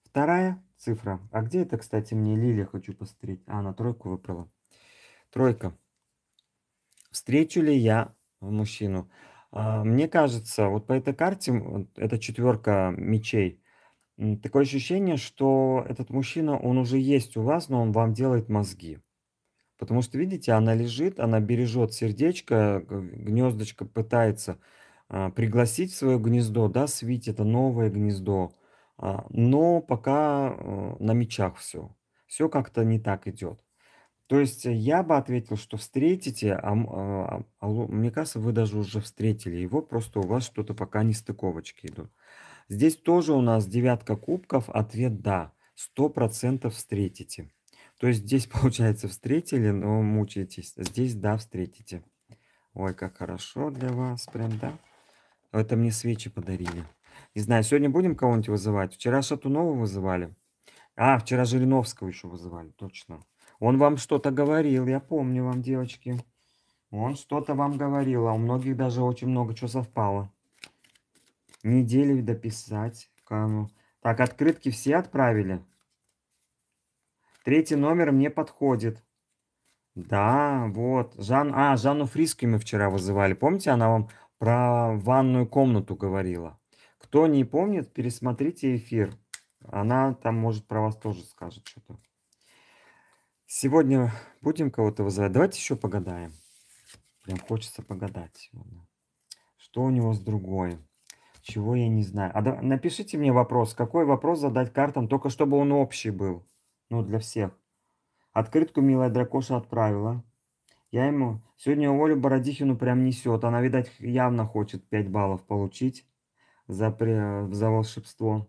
Вторая цифра. А где это, кстати, мне Лилия хочу посмотреть? А, она тройку выбрала. Тройка. Встречу ли я мужчину? А, мне кажется, вот по этой карте, вот, это четверка мечей, такое ощущение, что этот мужчина, он уже есть у вас, но он вам делает мозги. Потому что, видите, она лежит, она бережет сердечко, гнездочко пытается а, пригласить в свое гнездо, да, свить это новое гнездо, а, но пока э, на мечах все. Все как-то не так идет. То есть э, я бы ответил, что встретите, а, а, а мне кажется, вы даже уже встретили его, просто у вас что-то пока не стыковочки идут. Здесь тоже у нас девятка кубков, ответ да, сто процентов встретите. То есть здесь получается встретили, но мучаетесь. Здесь да, встретите. Ой, как хорошо для вас, прям да. Это мне свечи подарили. Не знаю, сегодня будем кого-нибудь вызывать? Вчера Шатунова вызывали. А, вчера Жириновского еще вызывали, точно. Он вам что-то говорил, я помню вам, девочки. Он что-то вам говорил, а у многих даже очень много чего совпало. Неделю дописать камеру. Ну. Так, открытки все отправили? Третий номер мне подходит. Да, вот. Жан... А, Жанну Фриски мы вчера вызывали. Помните, она вам про ванную комнату говорила? Кто не помнит, пересмотрите эфир. Она там, может, про вас тоже скажет что-то. Сегодня будем кого-то вызывать. Давайте еще погадаем. Прям хочется погадать Что у него с другой? Чего я не знаю. А да, напишите мне вопрос. Какой вопрос задать картам, только чтобы он общий был. Ну, для всех. Открытку милая дракоша отправила. Я ему... Сегодня Олю Бородихину прям несет. Она, видать, явно хочет 5 баллов получить за, за волшебство.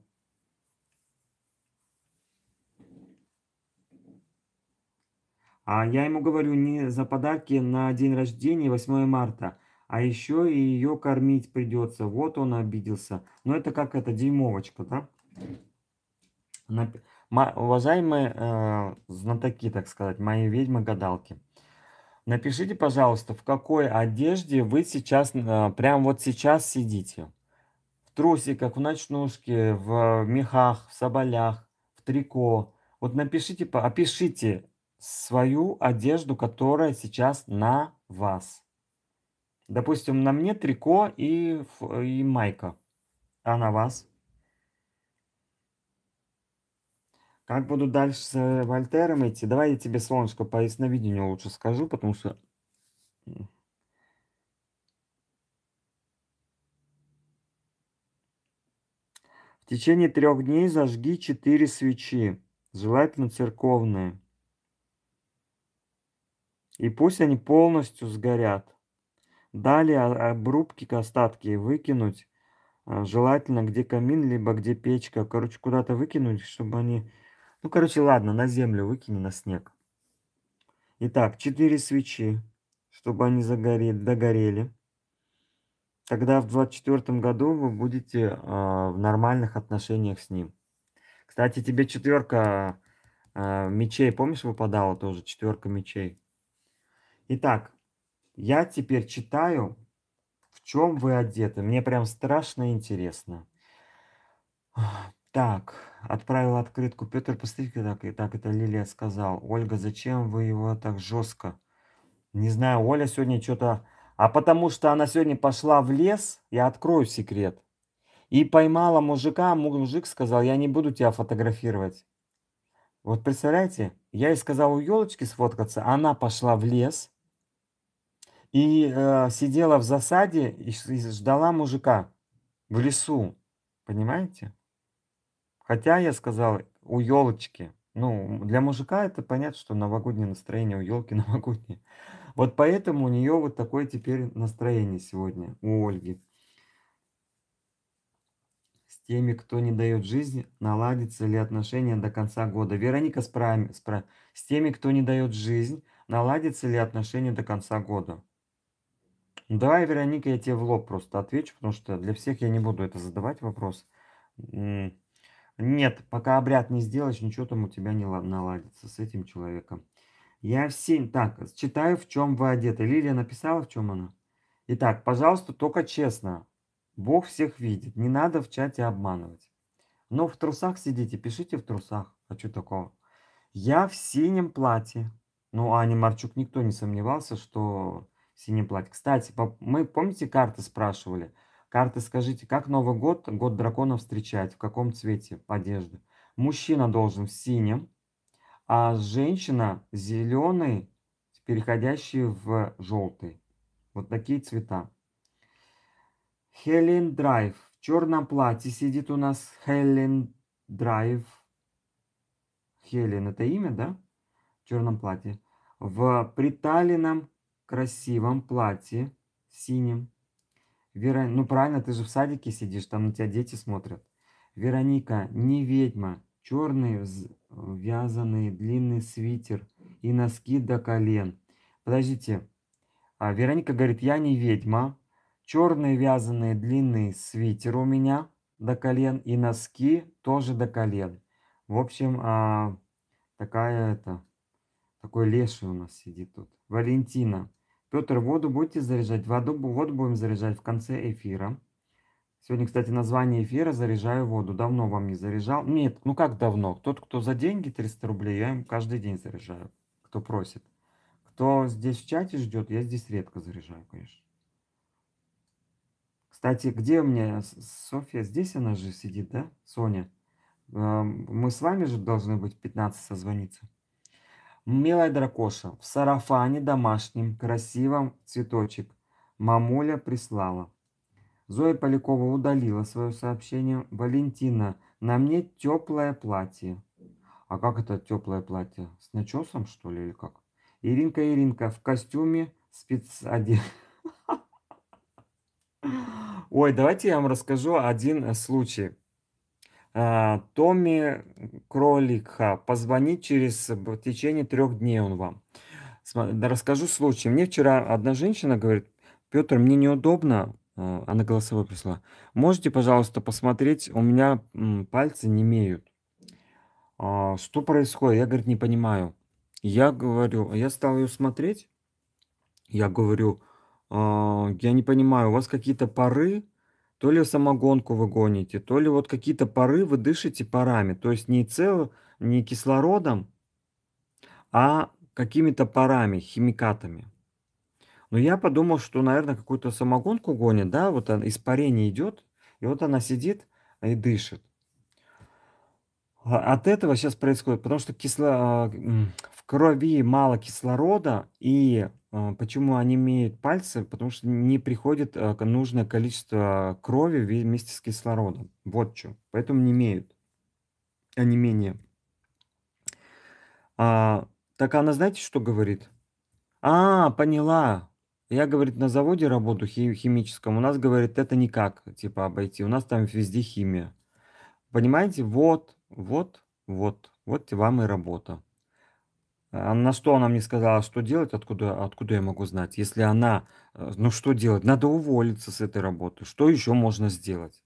А я ему говорю не за подарки на день рождения 8 марта, а еще и ее кормить придется. Вот он обиделся. Но это как это, дюймовочка, да? Нап... Уважаемые э, знатоки, так сказать, мои ведьмы-гадалки, напишите, пожалуйста, в какой одежде вы сейчас, э, прям вот сейчас сидите в трусиках, в ночнушке, в э, мехах, в соболях, в трико. Вот напишите, опишите свою одежду, которая сейчас на вас. Допустим, на мне трико и, и майка. А на вас? Как буду дальше с э, Вольтером идти? Давай я тебе, солнышко, по ясновидению лучше скажу, потому что В течение трех дней зажги четыре свечи, желательно церковные. И пусть они полностью сгорят. Далее обрубки к остатки выкинуть, э, желательно где камин, либо где печка. Короче, куда-то выкинуть, чтобы они... Ну, короче, ладно, на землю выкини, на снег. Итак, четыре свечи, чтобы они загорели, догорели тогда в 2024 году вы будете э, в нормальных отношениях с ним. Кстати, тебе четверка э, а, мечей, помнишь, выпадала тоже четверка мечей. Итак, я теперь читаю, в чем вы одеты. Мне прям страшно интересно. Так, отправил открытку. Петр, посмотрите, так, и так это Лилия сказал. Ольга, зачем вы его так жестко? Не знаю, Оля сегодня что-то а потому что она сегодня пошла в лес, я открою секрет, и поймала мужика, а мужик сказал, я не буду тебя фотографировать. Вот представляете, я ей сказал у елочки сфоткаться, она пошла в лес и э, сидела в засаде и, и ждала мужика в лесу, понимаете? Хотя я сказал у елочки, ну для мужика это понятно, что новогоднее настроение у елки новогоднее. Вот поэтому у нее вот такое теперь настроение сегодня у Ольги. С теми, кто не дает жизни, наладится ли отношения до конца года? Вероника, справ... Справ... с теми, кто не дает жизнь, наладится ли отношения до конца года? Давай, Вероника, я тебе в лоб просто отвечу, потому что для всех я не буду это задавать вопрос. Нет, пока обряд не сделаешь, ничего там у тебя не наладится с этим человеком. Я в 7. Так, читаю, в чем вы одеты. Лилия написала, в чем она. Итак, пожалуйста, только честно. Бог всех видит. Не надо в чате обманывать. Но в трусах сидите, пишите в трусах. А что такого? Я в синем платье. Ну, а Марчук никто не сомневался, что синее платье. Кстати, мы, помните, карты спрашивали? Карты скажите, как Новый год, год дракона встречать? В каком цвете одежды? Мужчина должен в синем, а женщина зеленый, переходящий в желтый. Вот такие цвета. Хелен Драйв. В черном платье сидит у нас Хелен Драйв. Хелен это имя, да? В черном платье. В приталенном красивом платье синим. Вера... Ну правильно, ты же в садике сидишь, там на тебя дети смотрят. Вероника не ведьма, черный вязаный длинный свитер и носки до колен. Подождите, а Вероника говорит, я не ведьма, черный вязаный длинный свитер у меня до колен и носки тоже до колен. В общем, а, такая это, такой леший у нас сидит тут. Валентина. Петр, воду будете заряжать? Воду, воду будем заряжать в конце эфира. Сегодня, кстати, название эфира «Заряжаю воду». Давно вам не заряжал? Нет, ну как давно? Тот, кто за деньги 300 рублей, я им каждый день заряжаю, кто просит. Кто здесь в чате ждет, я здесь редко заряжаю, конечно. Кстати, где у меня Софья? Здесь она же сидит, да? Соня. Эм, мы с вами же должны быть 15 созвониться. Милая дракоша, в сарафане домашнем, красивом, цветочек. Мамуля прислала. Зоя Полякова удалила свое сообщение. «Валентина, на мне теплое платье». «А как это теплое платье? С начесом, что ли, или как?» «Иринка, Иринка, в костюме спецодел...» Ой, давайте я вам расскажу один э, случай. А, Томми Кроликха позвонить через в течение трех дней он вам. Расскажу случай. Мне вчера одна женщина говорит, Петр, мне неудобно, Э, она голосовой прислала. Можете, пожалуйста, посмотреть? У меня пальцы не имеют. «А, что происходит? Я, говорит, не понимаю. Я говорю, «А я стал ее смотреть. Я говорю, «А, я не понимаю, у вас какие-то пары, то ли самогонку вы гоните, то ли вот какие-то пары вы дышите парами. То есть не цел, не кислородом, а какими-то парами, химикатами. Но я подумал, что, наверное, какую-то самогонку гонит, да, вот она, испарение идет, и вот она сидит и дышит. А от этого сейчас происходит, потому что кисло... Э, в крови мало кислорода, и э, почему они имеют пальцы, потому что не приходит э, нужное количество крови вместе с кислородом. Вот что. Поэтому не имеют. А не менее. А, так она знаете, что говорит? А, поняла. Я, говорит, на заводе работаю хи- химическом, у нас, говорит, это никак, типа, обойти. У нас там везде химия. Понимаете? Вот, вот, вот, вот вам и работа. А на что она мне сказала, что делать, откуда, откуда я могу знать? Если она, э, ну что делать? Надо уволиться с этой работы. Что еще можно сделать?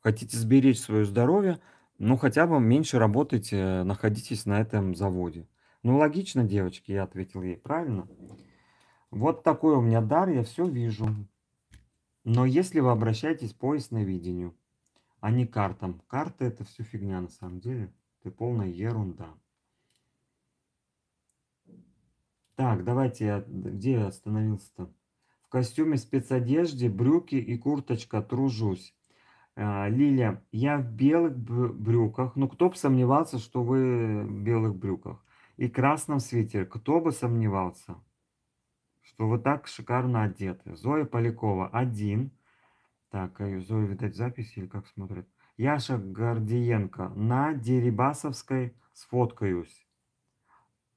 Хотите сберечь свое здоровье, ну хотя бы меньше работайте, э, находитесь на этом заводе. Ну логично, девочки, я ответил ей, правильно? Правильно. Вот такой у меня дар, я все вижу. Но если вы обращаетесь по ясновидению, а не картам. Карты это все фигня на самом деле. Это полная ерунда. Так, давайте, я, где я остановился-то? В костюме спецодежде, брюки и курточка тружусь. А, Лилия, я в белых брюках. Ну, кто бы сомневался, что вы в белых брюках. И красном свитере. Кто бы сомневался что вот так шикарно одеты. Зоя Полякова один. Так, а Зоя, видать, запись или как смотрит. Яша Гордиенко на Дерибасовской сфоткаюсь.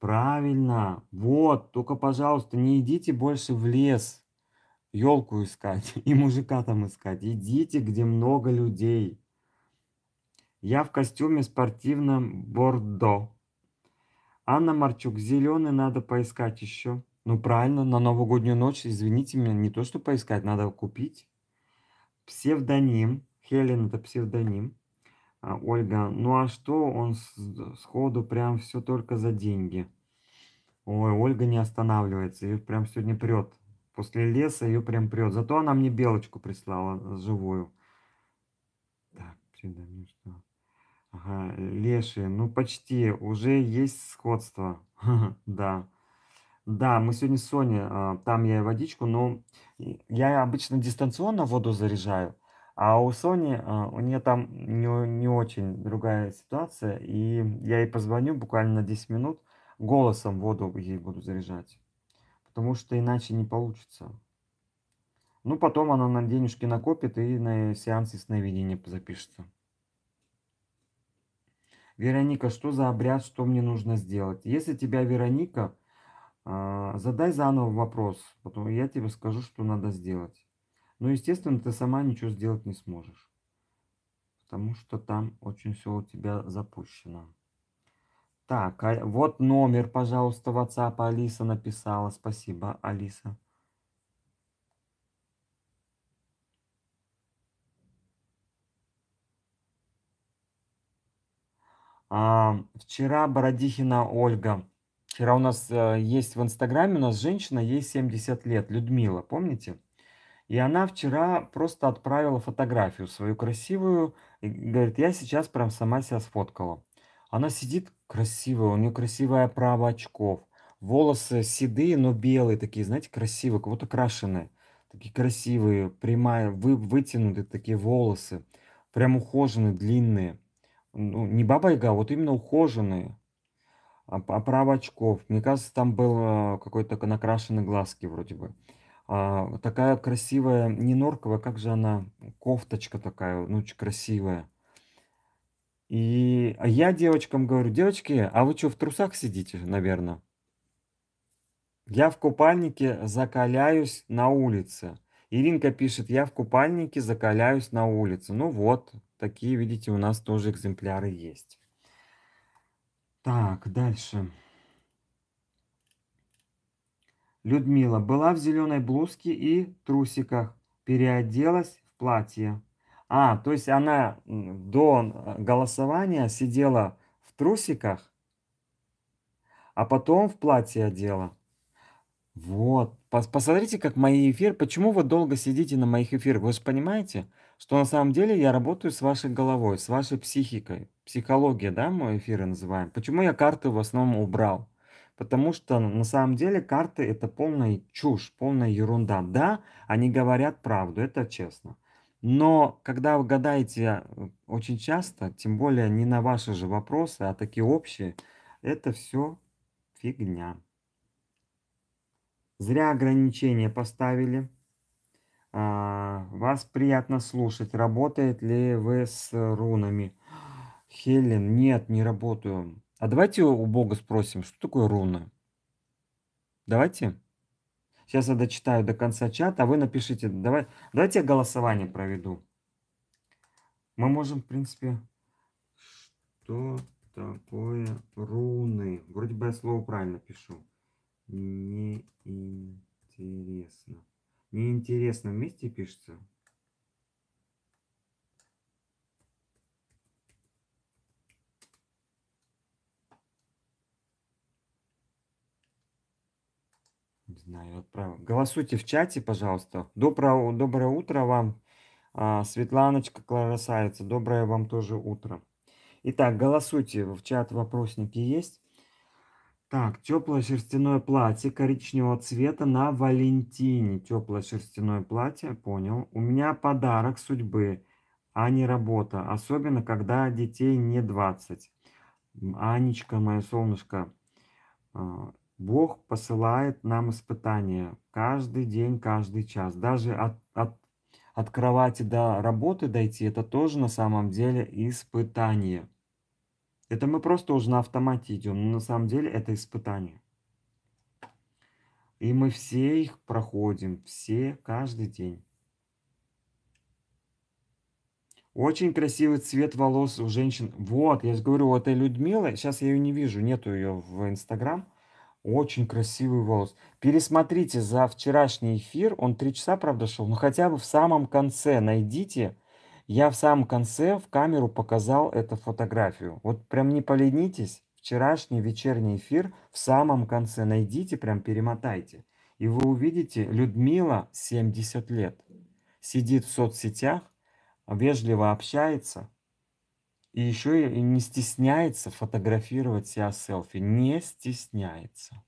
Правильно. Вот, только, пожалуйста, не идите больше в лес елку искать и мужика там искать. Идите, где много людей. Я в костюме спортивном бордо. Анна Марчук, зеленый надо поискать еще. Ну правильно, на новогоднюю ночь, извините меня, не то что поискать, надо купить. Псевдоним. Хелен это псевдоним. А, Ольга, ну а что он сходу прям все только за деньги? Ой, Ольга не останавливается, ее прям сегодня прет. После леса ее прям прет. Зато она мне белочку прислала э, живую. Так, псевдоним что? Ага, леший, ну почти, уже есть сходство. Да. Да, мы сегодня с Соней, а, там я и водичку, но я обычно дистанционно воду заряжаю, а у Сони, а, у нее там не, не очень другая ситуация, и я ей позвоню буквально на 10 минут, голосом воду ей буду заряжать, потому что иначе не получится. Ну, потом она на денежки накопит и на сеансы сновидения запишется. Вероника, что за обряд, что мне нужно сделать? Если тебя, Вероника, а, задай заново вопрос, потом я тебе скажу, что надо сделать. Но, ну, естественно, ты сама ничего сделать не сможешь, потому что там очень все у тебя запущено. Так, а, вот номер, пожалуйста, WhatsApp Алиса написала. Спасибо, Алиса. А, вчера Бородихина Ольга Вчера у нас э, есть в Инстаграме, у нас женщина, ей 70 лет, Людмила, помните? И она вчера просто отправила фотографию свою красивую, и говорит, я сейчас прям сама себя сфоткала. Она сидит красивая, у нее красивая оправа очков, волосы седые, но белые такие, знаете, красивые, как будто крашеные, такие красивые, прямая, вы, вытянутые такие волосы, прям ухоженные, длинные. Ну, не баба-яга, а вот именно ухоженные, Оправа а, а очков. Мне кажется, там был э, какой-то накрашенный глазки вроде бы. А, такая красивая, не норковая, как же она, кофточка такая, ну, очень красивая. И а я девочкам говорю, девочки, а вы что, в трусах сидите, наверное? Я в купальнике закаляюсь на улице. Иринка пишет, я в купальнике закаляюсь на улице. Ну вот, такие, видите, у нас тоже экземпляры есть. Так, дальше. Людмила была в зеленой блузке и трусиках, переоделась в платье. А, то есть она до э, голосования сидела в трусиках, а потом в платье одела. Вот. Посмотрите, как мои эфиры. Почему вы долго сидите на моих эфирах? Вы же понимаете, что на самом деле я работаю с вашей головой, с вашей психикой психология, да, мы эфиры называем. Почему я карты в основном убрал? Потому что на самом деле карты это полная чушь, полная ерунда. Да, они говорят правду, это честно. Но когда вы гадаете э, очень часто, тем более не на ваши же вопросы, а такие общие, это все фигня. Зря ограничения поставили. А, вас приятно слушать. Работает ли вы с рунами? Хелен, нет, не работаю. А давайте у Бога спросим, что такое руна? Давайте. Сейчас я дочитаю до конца чата, а вы напишите. Давай, давайте я голосование проведу. Мы можем, в принципе, что такое руны? Вроде бы я слово правильно пишу. Неинтересно. Неинтересно вместе пишется? знаю, отправил. Голосуйте в чате, пожалуйста. Доброе, доброе утро вам, а, Светланочка Кларосавица. Доброе вам тоже утро. Итак, голосуйте. В чат вопросники есть. Так, теплое шерстяное платье коричневого цвета на Валентине. Теплое шерстяное платье, понял. У меня подарок судьбы, а не работа. Особенно, когда детей не 20. Анечка, мое солнышко, а, Бог посылает нам испытания каждый день, каждый час. Даже от, от, от кровати до работы дойти, это тоже на самом деле испытание. Это мы просто уже на автомате идем, но на самом деле это испытание. И мы все их проходим, все, каждый день. Очень красивый цвет волос у женщин. Вот, я же говорю, у этой Людмилы, сейчас я ее не вижу, нету ее в Инстаграм. Очень красивый волос. Пересмотрите за вчерашний эфир, он три часа, правда, шел, но хотя бы в самом конце найдите. Я в самом конце в камеру показал эту фотографию. Вот прям не поленитесь, вчерашний вечерний эфир в самом конце найдите, прям перемотайте. И вы увидите, Людмила 70 лет, сидит в соцсетях, вежливо общается, и еще и не стесняется фотографировать себя селфи. Не стесняется.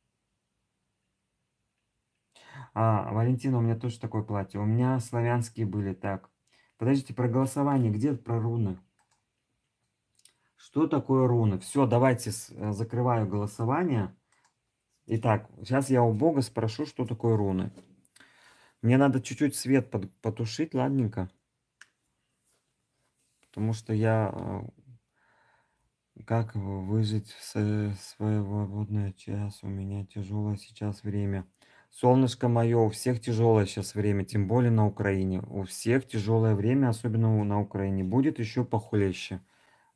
А, Валентина, у меня тоже такое платье. У меня славянские были так. Подождите, про голосование. Где про руны? Что такое руны? Все, давайте э, закрываю голосование. Итак, сейчас я у Бога спрошу, что такое руны. Мне надо чуть-чуть свет потушить, ладненько. Потому что я а, как выжить в своего родное час? У меня тяжелое сейчас время. Солнышко мое, у всех тяжелое сейчас время, тем более на Украине. У всех тяжелое время, особенно на Украине. Будет еще похлеще.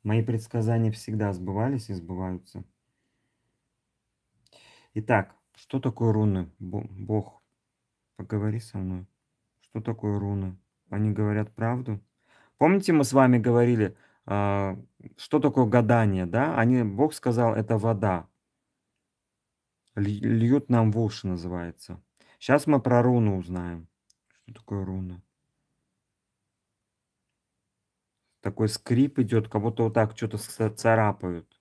Мои предсказания всегда сбывались и сбываются. Итак, что такое руны? Бог, поговори со мной. Что такое руны? Они говорят правду? Помните, мы с вами говорили, а, что такое гадание, да? Они, Бог сказал, это вода. Льют нам в уши называется. Сейчас мы про руну узнаем. Что такое руна? Такой скрип идет, как будто вот так что-то царапают.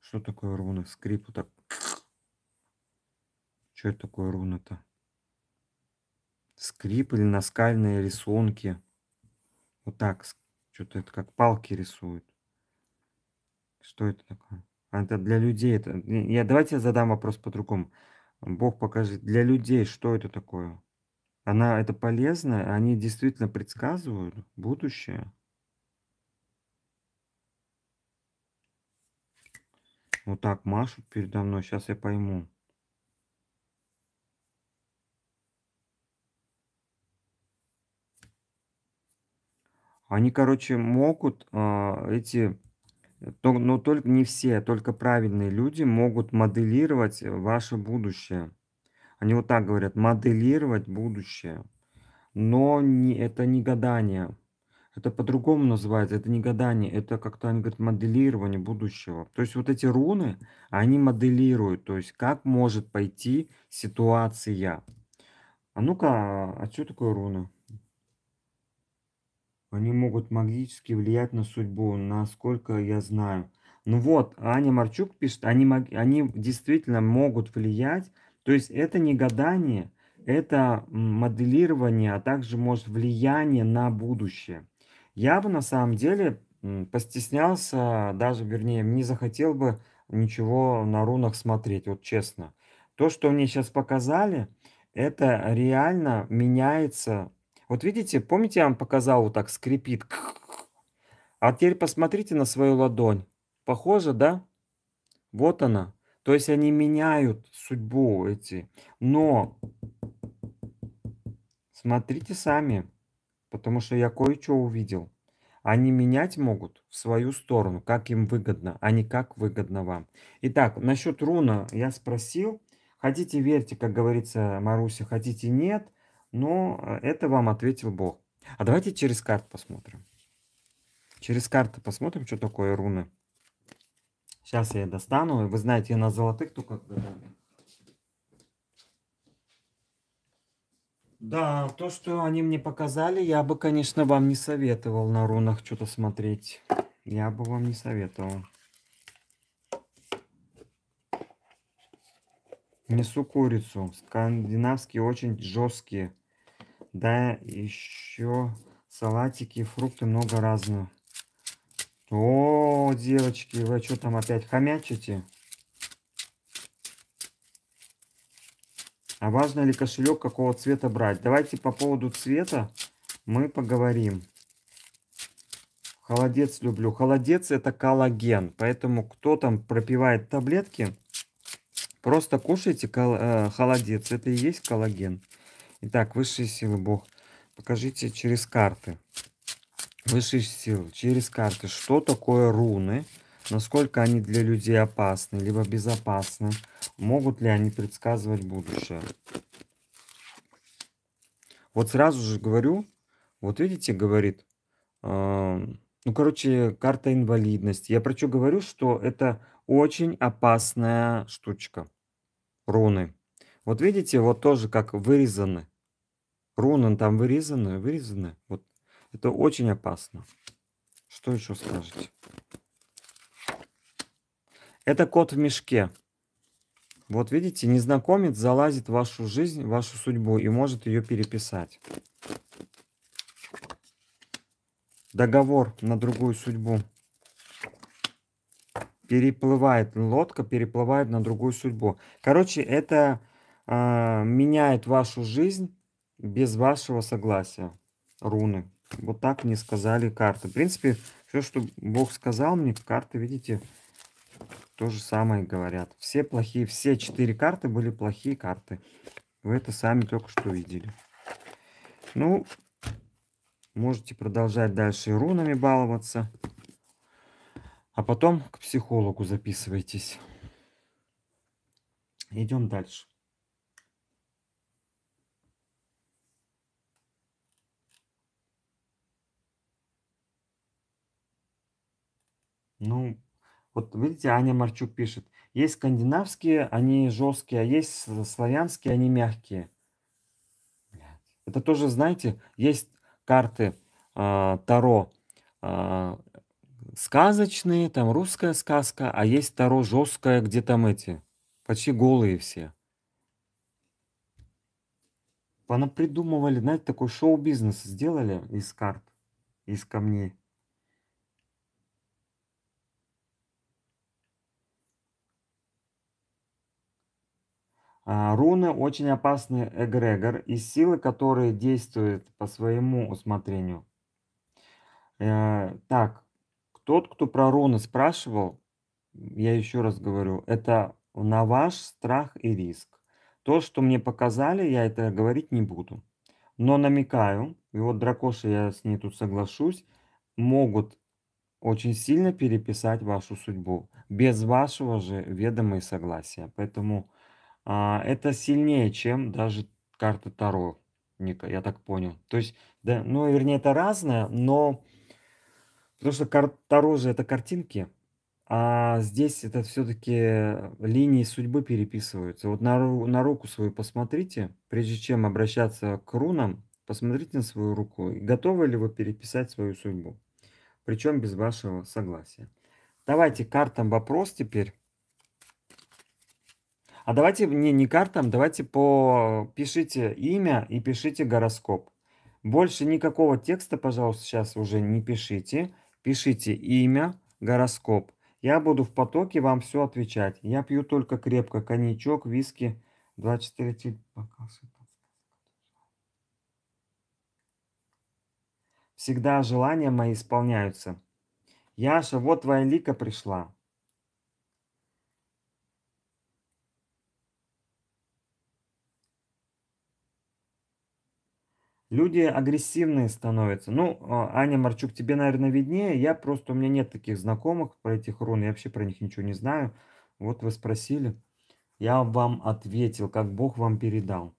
Что такое руна? Скрип вот так. Что это такое руна-то? Скрип или наскальные рисунки? Вот так. Что-то это как палки рисуют. Что это такое? А это для людей. Это... Я, давайте я задам вопрос по-другому. Бог покажет. Для людей что это такое? Она это полезно? Они действительно предсказывают будущее? Вот так машут передо мной. Сейчас я пойму. Они, короче, могут а, эти, э, то, но ну, только не все, только правильные люди могут моделировать э, ваше будущее. Они вот так говорят, моделировать будущее. Но не, это не гадание. Это по-другому называется, это не гадание, это как-то они говорят моделирование будущего. То есть вот эти руны, они моделируют, то есть как может пойти ситуация. А ну-ка, а, а что такое руна? Они могут магически влиять на судьбу, насколько я знаю. Ну вот, Аня Марчук пишет, они, они действительно могут влиять. То есть это не гадание, это моделирование, а также, может, влияние на будущее. Я бы на самом деле постеснялся, даже, вернее, не захотел бы ничего на рунах смотреть, вот честно. То, что мне сейчас показали, это реально меняется вот видите, помните, я вам показал, вот так скрипит. А теперь посмотрите на свою ладонь. Похоже, да? Вот она. То есть они меняют судьбу эти. Но смотрите сами, потому что я кое-что увидел. Они менять могут в свою сторону, как им выгодно, а не как выгодно вам. Итак, насчет руна я спросил. Хотите верьте, как говорится Маруся, хотите нет но а, это вам ответил Бог. А давайте через карт посмотрим. Через карты посмотрим, что такое руны. Сейчас я достану. Вы знаете, я на золотых только годами. Да, то, что они мне показали, я бы, конечно, вам не советовал на рунах что-то смотреть. Я бы вам не советовал. Несу курицу. Скандинавские очень жесткие. Да, еще салатики, фрукты много разного. О, девочки, вы что там опять хомячите? А важно ли кошелек какого цвета брать? Давайте по поводу цвета мы поговорим. Холодец люблю. Холодец это коллаген. Поэтому кто там пропивает таблетки, просто кушайте э, холодец. Это и есть коллаген. Итак, высшие силы, Бог, покажите через карты. Высшие силы, через карты, что такое руны, насколько они для людей опасны, либо безопасны, могут ли они предсказывать будущее. Вот сразу же говорю, вот видите, говорит, э, ну, короче, карта инвалидности. Я про что говорю, что это очень опасная штучка. Руны. Вот видите, вот тоже как вырезаны. Руны там вырезаны, вырезаны. Вот это очень опасно. Что еще скажете? Это кот в мешке. Вот видите, незнакомец залазит в вашу жизнь, в вашу судьбу и может ее переписать. Договор на другую судьбу. Переплывает лодка, переплывает на другую судьбу. Короче, это э, меняет вашу жизнь без вашего согласия. Руны. Вот так мне сказали карты. В принципе, все, что Бог сказал мне, карты, видите, то же самое говорят. Все плохие, все четыре карты были плохие карты. Вы это сами только что видели. Ну, можете продолжать дальше рунами баловаться. А потом к психологу записывайтесь. Идем дальше. Ну, вот видите, Аня Марчук пишет, есть скандинавские, они жесткие, а есть славянские, они мягкие. Это тоже, знаете, есть карты э, Таро э, сказочные, там русская сказка, а есть Таро жесткая, где там эти, почти голые все. Она придумывали, знаете, такой шоу-бизнес сделали из карт, из камней. А, руны очень опасный эгрегор и силы, которые действуют по своему усмотрению. Э, так, тот, кто про руны спрашивал, я еще раз говорю, это на ваш страх и риск. То, что мне показали, я это говорить не буду. Но намекаю, и вот Дракоша, я с ней тут соглашусь, могут очень сильно переписать вашу судьбу без вашего же ведома и согласия. Поэтому а, это сильнее, чем даже карта Таро, Ника, я так понял. То есть, да, ну, вернее, это разное, но потому что карта Таро же это картинки, а здесь это все-таки линии судьбы переписываются. Вот на, на руку свою посмотрите, прежде чем обращаться к рунам, посмотрите на свою руку, готовы ли вы переписать свою судьбу, причем без вашего согласия. Давайте картам вопрос теперь. А давайте не, не картам, давайте по... пишите имя и пишите гороскоп. Больше никакого текста, пожалуйста, сейчас уже не пишите. Пишите имя, гороскоп. Я буду в потоке вам все отвечать. Я пью только крепко коньячок, виски, 24 бокал. Всегда желания мои исполняются. Яша, вот твоя лика пришла. люди агрессивные становятся. Ну, а, Аня Марчук, тебе, наверное, виднее. Я просто, у меня нет таких знакомых про этих рун, я вообще про них ничего не знаю. Вот вы спросили. Я вам ответил, как Бог вам передал.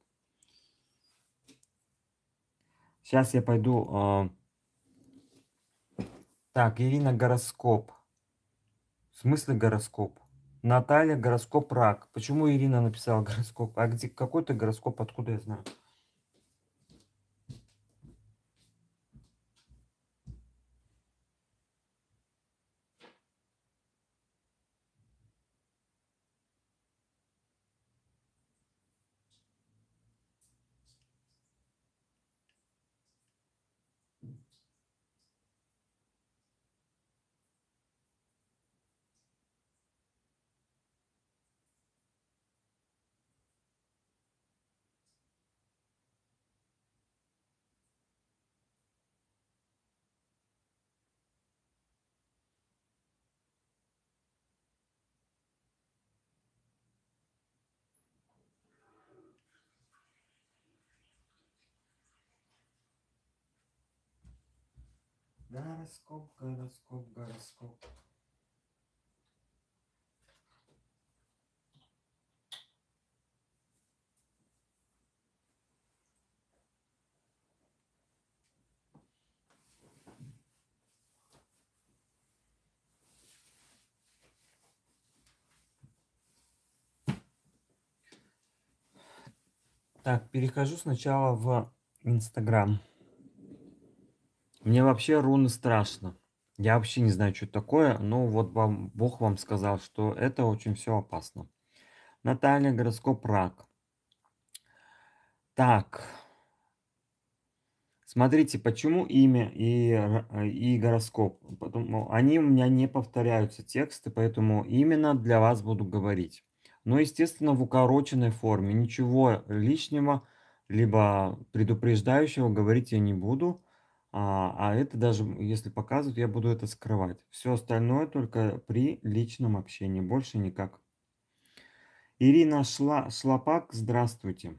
Сейчас я пойду. А, так, Ирина, гороскоп. В смысле гороскоп? Наталья, гороскоп рак. Почему Ирина написала гороскоп? А где какой-то гороскоп, откуда я знаю? Гороскоп, гороскоп, гороскоп. Так, перехожу сначала в Инстаграм. Мне вообще руны страшно. Я вообще не знаю, что это такое, но вот вам, Бог вам сказал, что это очень все опасно. Наталья, гороскоп рак. Так. Смотрите, почему имя и, и гороскоп? Потому, они у меня не повторяются, тексты, поэтому именно для вас буду говорить. Но, естественно, в укороченной форме. Ничего лишнего, либо предупреждающего говорить я не буду. А, а это даже, если показывают, я буду это скрывать. Все остальное только при личном общении, больше никак. Ирина Шла, шлопак, здравствуйте.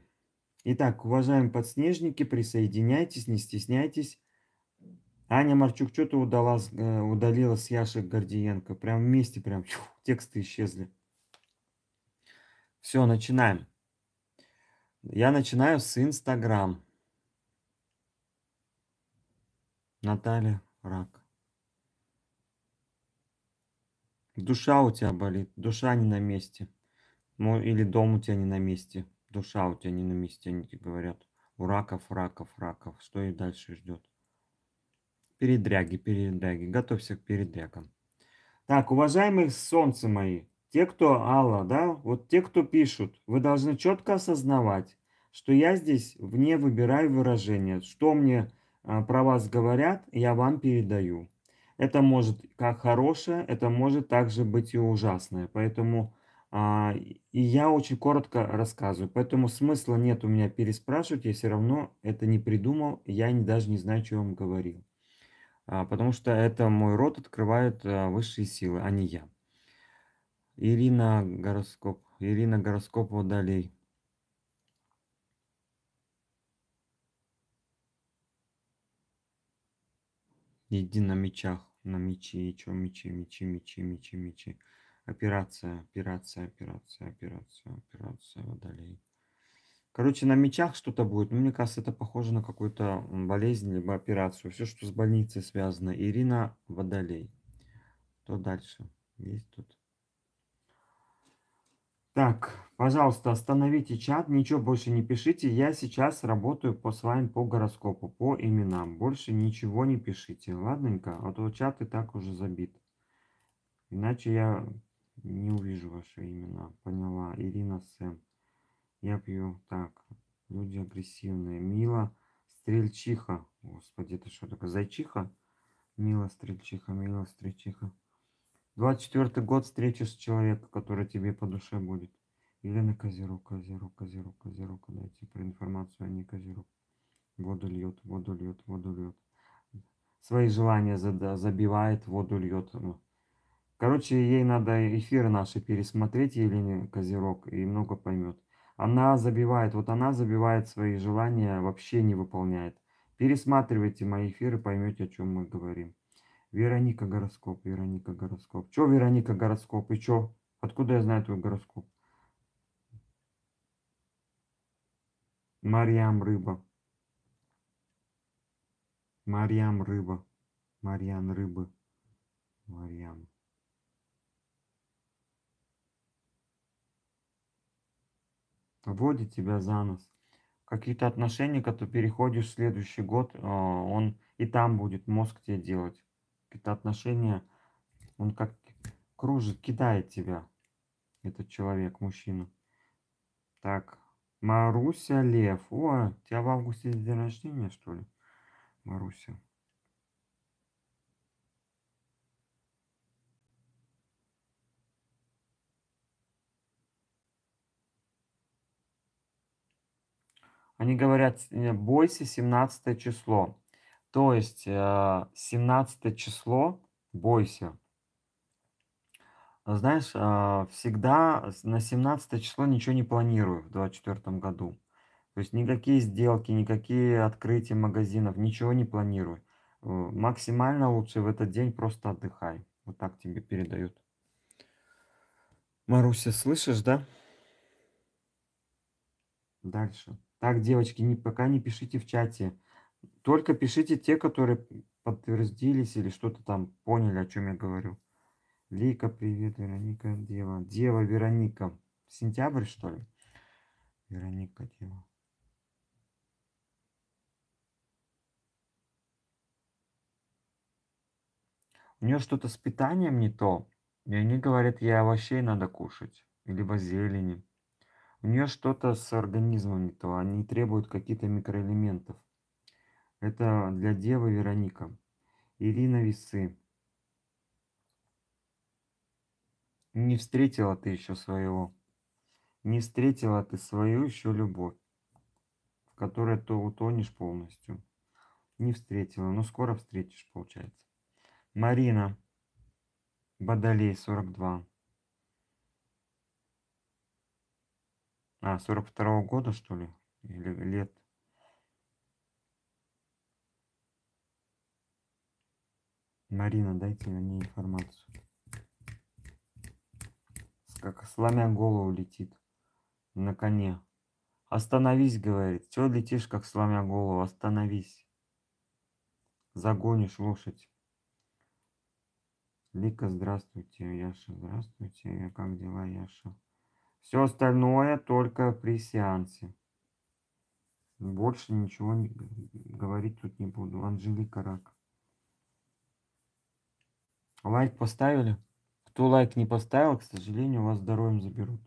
Итак, уважаемые подснежники, присоединяйтесь, не стесняйтесь. Аня Марчук что-то удала, э, удалила с яшек Гордиенко. Прям вместе, прям чух, тексты исчезли. Все, начинаем. Я начинаю с Инстаграм. Наталья Рак. Душа у тебя болит, душа не на месте. Или дом у тебя не на месте, душа у тебя не на месте, они тебе говорят. У раков, раков, раков. Что и дальше ждет? Передряги, передряги. Готовься к передрягам. Так, уважаемые солнце мои, те, кто, Алла, да, вот те, кто пишут, вы должны четко осознавать, что я здесь вне выбираю выражение, что мне а, про вас говорят, я вам передаю. Это может как хорошее, это может также быть и ужасное. Поэтому а, и я очень коротко рассказываю. Поэтому смысла нет у меня переспрашивать, я все равно это не придумал, я не, даже не знаю, что вам говорил. А, потому что это мой рот открывают а, высшие силы, а не я. Ирина Гороскоп, Ирина Гороскопова Далей. Иди на мечах, на мечи, чё, мечи, мечи, мечи, мечи, мечи. Операция, операция, операция, операция, операция, водолей. Короче, на мечах что-то будет. Ну, мне кажется, это похоже на какую-то болезнь, либо операцию. Все, что с больницей связано. Ирина Водолей. Кто дальше? Есть тут? Так, пожалуйста, остановите чат, ничего больше не пишите. Я сейчас работаю по с вами по гороскопу, по именам. Больше ничего не пишите, ладненько? А то чат и так уже забит. Иначе я не увижу ваши имена. Поняла. Ирина Сэм. Я пью. Так, люди агрессивные. Мила Стрельчиха. Господи, это что такое? Зайчиха? Мила Стрельчиха, Мила Стрельчиха. 24 год с человеком, который тебе по душе будет. Елена Козерог, Козерог, Козерог, Козерог. Дайте про информацию, а не Козерог. Воду льет, воду льет, воду льет. Свои желания забивает, воду льет. Ну. Короче, ей надо эфиры наши пересмотреть, Елене Козерог, и много поймет. Она забивает, вот она забивает свои желания, вообще не выполняет. Пересматривайте мои эфиры, поймете, о чем мы говорим. Вероника гороскоп, Вероника гороскоп. Чё Вероника гороскоп? И чё? Откуда я знаю твой гороскоп? Марьям рыба. Марьям рыба. Марьян рыбы. Марьям. Водит тебя за нос. Какие-то отношения, когда ты переходишь в следующий год, а, он и там будет мозг тебе делать это отношение, он как кружит, кидает тебя, этот человек, мужчина. Так, Маруся Лев. О, у тебя в августе день рождения, что ли, Маруся? Они говорят, э, бойся 17 число. То есть 17 э, число, бойся. Знаешь, э, всегда на 17 число ничего не планирую в 2024 году. То есть никакие сделки, никакие открытия магазинов, ничего не планирую. Э, максимально лучше в этот день просто отдыхай. Вот так тебе передают. Маруся, слышишь, да? Дальше. Так, девочки, не, пока не пишите в чате. Только пишите те, которые подтвердились или что-то там поняли, о чем я говорю. Лика, привет, Вероника, Дева. Дева, Вероника. Сентябрь, что ли? Вероника, Дева. У нее что-то с питанием не то. И они говорят, я овощей надо кушать. Либо зелени. У нее что-то с организмом не то. Они требуют какие-то микроэлементов. Это для Девы Вероника. Ирина Весы. Не встретила ты еще своего. Не встретила ты свою еще любовь, в которой ты утонешь полностью. Не встретила, но скоро встретишь, получается. Марина Бадалей, 42. А, 42 -го года, что ли? Или лет? Марина, дайте мне информацию. Как сломя голову летит на коне. Остановись, говорит. Все летишь, как сломя голову? Остановись. Загонишь лошадь. Лика, здравствуйте, Яша, здравствуйте. Как дела, Яша? Все остальное только при сеансе. Больше ничего не... говорить тут не буду. Анжелика Рак. А лайк поставили? Кто лайк не поставил, к сожалению, вас здоровьем заберут.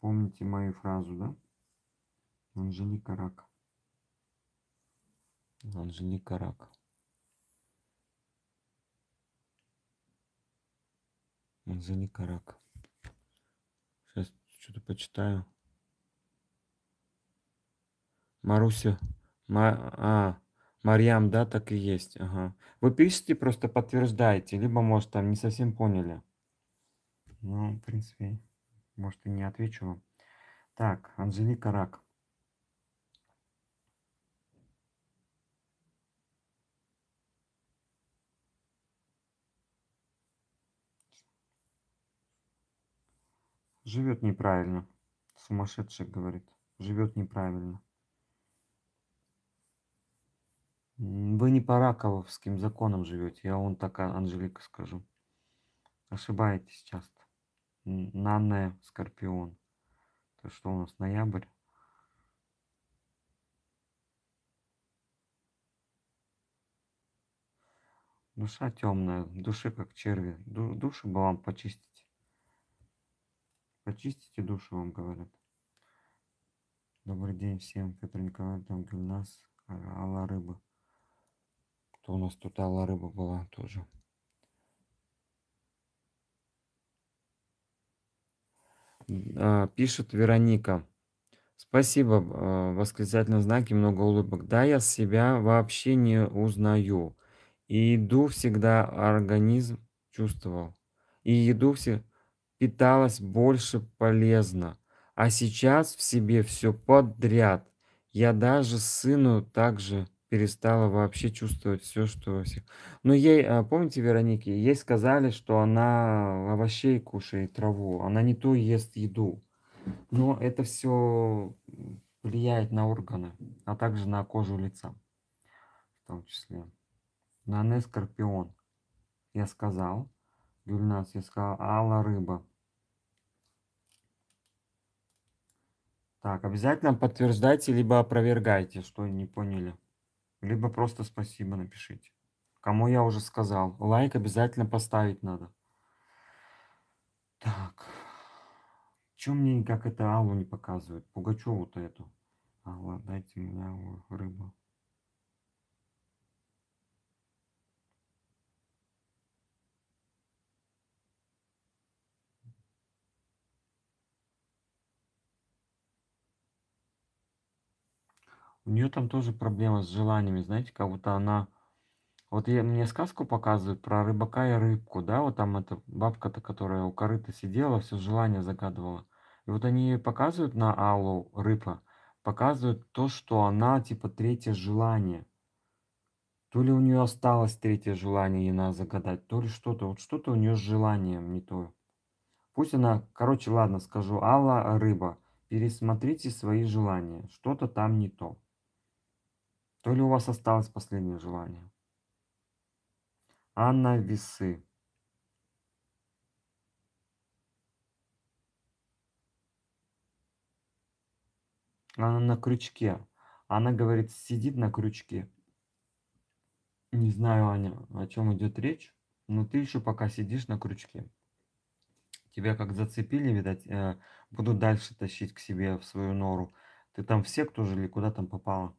Помните мою фразу, да? Анжелика Рак. Анжелика Рак. Анжелика Рак. Сейчас что-то почитаю. Маруся. Ма... А, Марьям, да, так и есть. Ага. Вы пишете, просто подтверждаете, либо, может, там не совсем поняли. Ну, в принципе, может, и не отвечу вам. Так, Анжелика Рак. Живет неправильно. Сумасшедший говорит. Живет неправильно. Вы не по раковским законам живете, я вам так, а, Анжелика, скажу. Ошибаетесь часто. Нанная, Скорпион. То что у нас, ноябрь? Душа темная, души как черви. Душу бы вам почистить. Почистите душу, вам говорят. Добрый день всем, Петр Николаевич, там Гульнас, Алла Рыба. Что у нас тут алла рыба была тоже. А, пишет Вероника. Спасибо, э, восклицательные знаки, много улыбок. Да, я себя вообще не узнаю. И еду всегда организм чувствовал. И еду все питалась больше полезно. А сейчас в себе все подряд. Я даже сыну также перестала вообще чувствовать все, что... всех. Но ну, ей, а, помните, Вероники, ей сказали, что она овощей кушает, траву, она не то ест еду. Но это все влияет на органы, а также на кожу лица, в том числе. На скорпион я сказал, Гюльнас, я сказал, алла рыба. Так, обязательно подтверждайте, либо опровергайте, что не поняли либо просто спасибо напишите. Кому я уже сказал. Лайк обязательно поставить надо. Так. Чем мне никак это Аллу не показывает? Пугачеву-то эту. Алла, дайте мне рыбу. У нее там тоже проблема с желаниями, знаете, как будто она... Вот я, мне сказку показывают про рыбака и рыбку, да, вот там эта бабка-то, которая у корыта сидела, все желание загадывала. И вот они ее показывают на Аллу рыба, показывают то, что она типа третье желание. То ли у нее осталось третье желание, и надо загадать, то ли что-то. Вот что-то у нее с желанием не то. Пусть она, короче, ладно, скажу, Алла рыба, пересмотрите свои желания, что-то там не то. То ли у вас осталось последнее желание? Анна Весы. Она на крючке. Она говорит, сидит на крючке. Не знаю, Аня, о чем идет речь, но ты еще пока сидишь на крючке. Тебя как зацепили, видать, э, буду дальше тащить к себе в свою нору. Ты там в секту жили, куда там попала?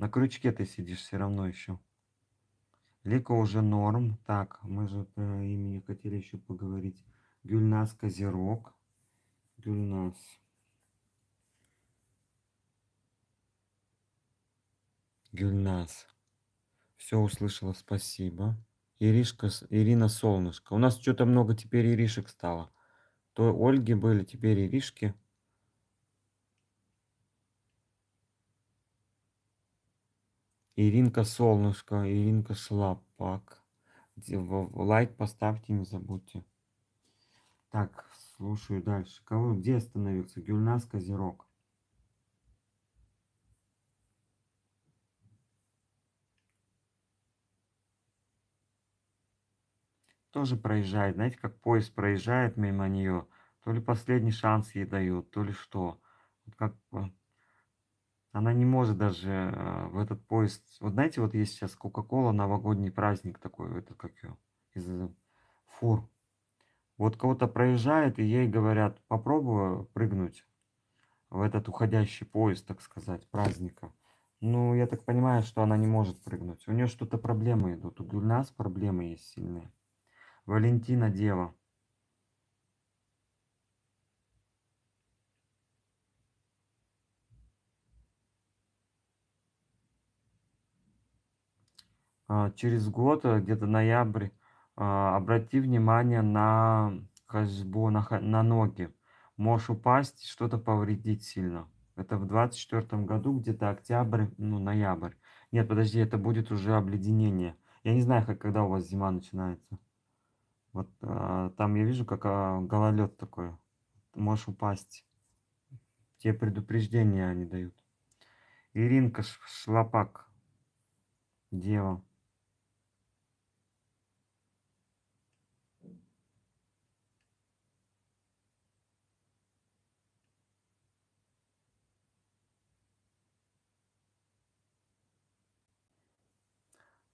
На крючке ты сидишь все равно еще. Лика уже норм. Так, мы же про имени хотели еще поговорить. Гюльнас Козерог. Гюльнас. Гюльнас. Все услышала, спасибо. Иришка, Ирина Солнышко. У нас что-то много теперь иришек стало. То Ольги были, теперь иришки. Иринка Солнышко, Иринка Шлапак. Лайк поставьте, не забудьте. Так, слушаю дальше. Кого, где остановился? Гюльнас Козерог. Тоже проезжает, знаете, как поезд проезжает мимо нее. То ли последний шанс ей дают, то ли что. Как э, она не может даже а, в этот поезд... Вот знаете, вот есть сейчас Кока-Кола, новогодний праздник такой, это как ее, из э, фур. Вот кого-то проезжает, и ей говорят, попробую прыгнуть в этот уходящий поезд, так сказать, праздника. Ну, я так понимаю, что она не может прыгнуть. У нее что-то проблемы идут. У нас проблемы есть сильные. Валентина Дева. А, через год, э, где-то ноябрь, а, обрати внимание на козьбу, на, на ноги. Можешь упасть, что-то повредить сильно. Это в 24 году, где-то октябрь, ну, ноябрь. Нет, подожди, это будет уже обледенение. Я не знаю, как, когда у вас зима начинается. Вот а, там я вижу, как а, гололед такой. можешь упасть. Те предупреждения они дают. Иринка Шлопак. Дева.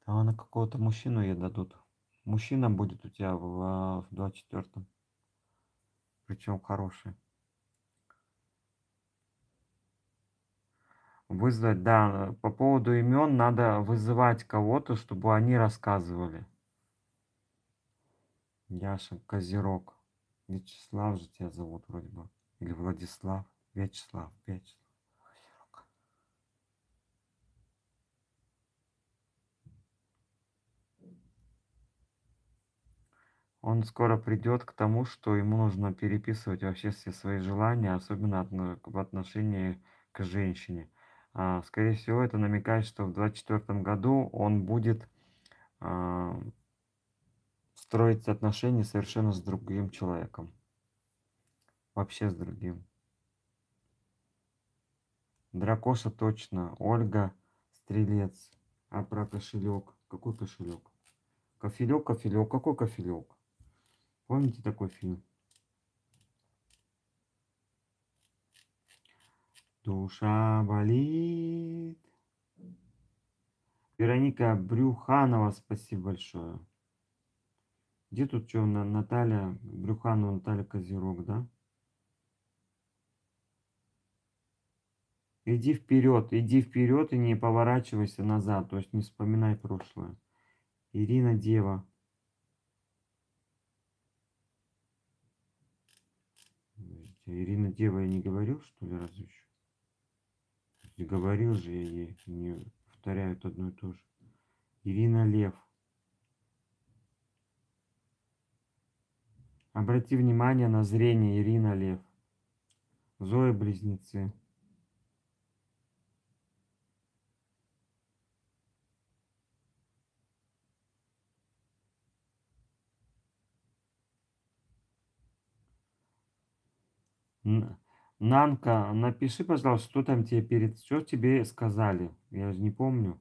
Там она какого-то мужчину ей дадут. Мужчина будет у тебя в, а, в 24-м. Причем хороший. Вызвать, да, по поводу имен надо вызывать кого-то, чтобы они рассказывали. Яша, Козерог. Вячеслав же тебя зовут вроде бы. Или Владислав. Вячеслав, Вячеслав. он скоро придет к тому, что ему нужно переписывать вообще все свои желания, особенно от, в отношении к женщине. А, скорее всего, это намекает, что в 2024 году он будет а, строить отношения совершенно с другим человеком. Вообще с другим. Дракоша точно. Ольга Стрелец. А про кошелек. Какой кошелек? Кофелек, кофелек. Какой кофелек? Помните такой фильм? Душа болит. Вероника Брюханова, спасибо большое. Где тут что, Наталья Брюханова, Наталья Козерог, да? Иди вперед, иди вперед и не поворачивайся назад, то есть не вспоминай прошлое. Ирина Дева, Ирина Дева я не говорил, что ли, разве еще? говорил же я ей, мне повторяют одно и то же. Ирина Лев. Обрати внимание на зрение Ирина Лев. Зоя Близнецы. Нанка, напиши, пожалуйста, что там тебе перед... Что тебе сказали? Я же не помню.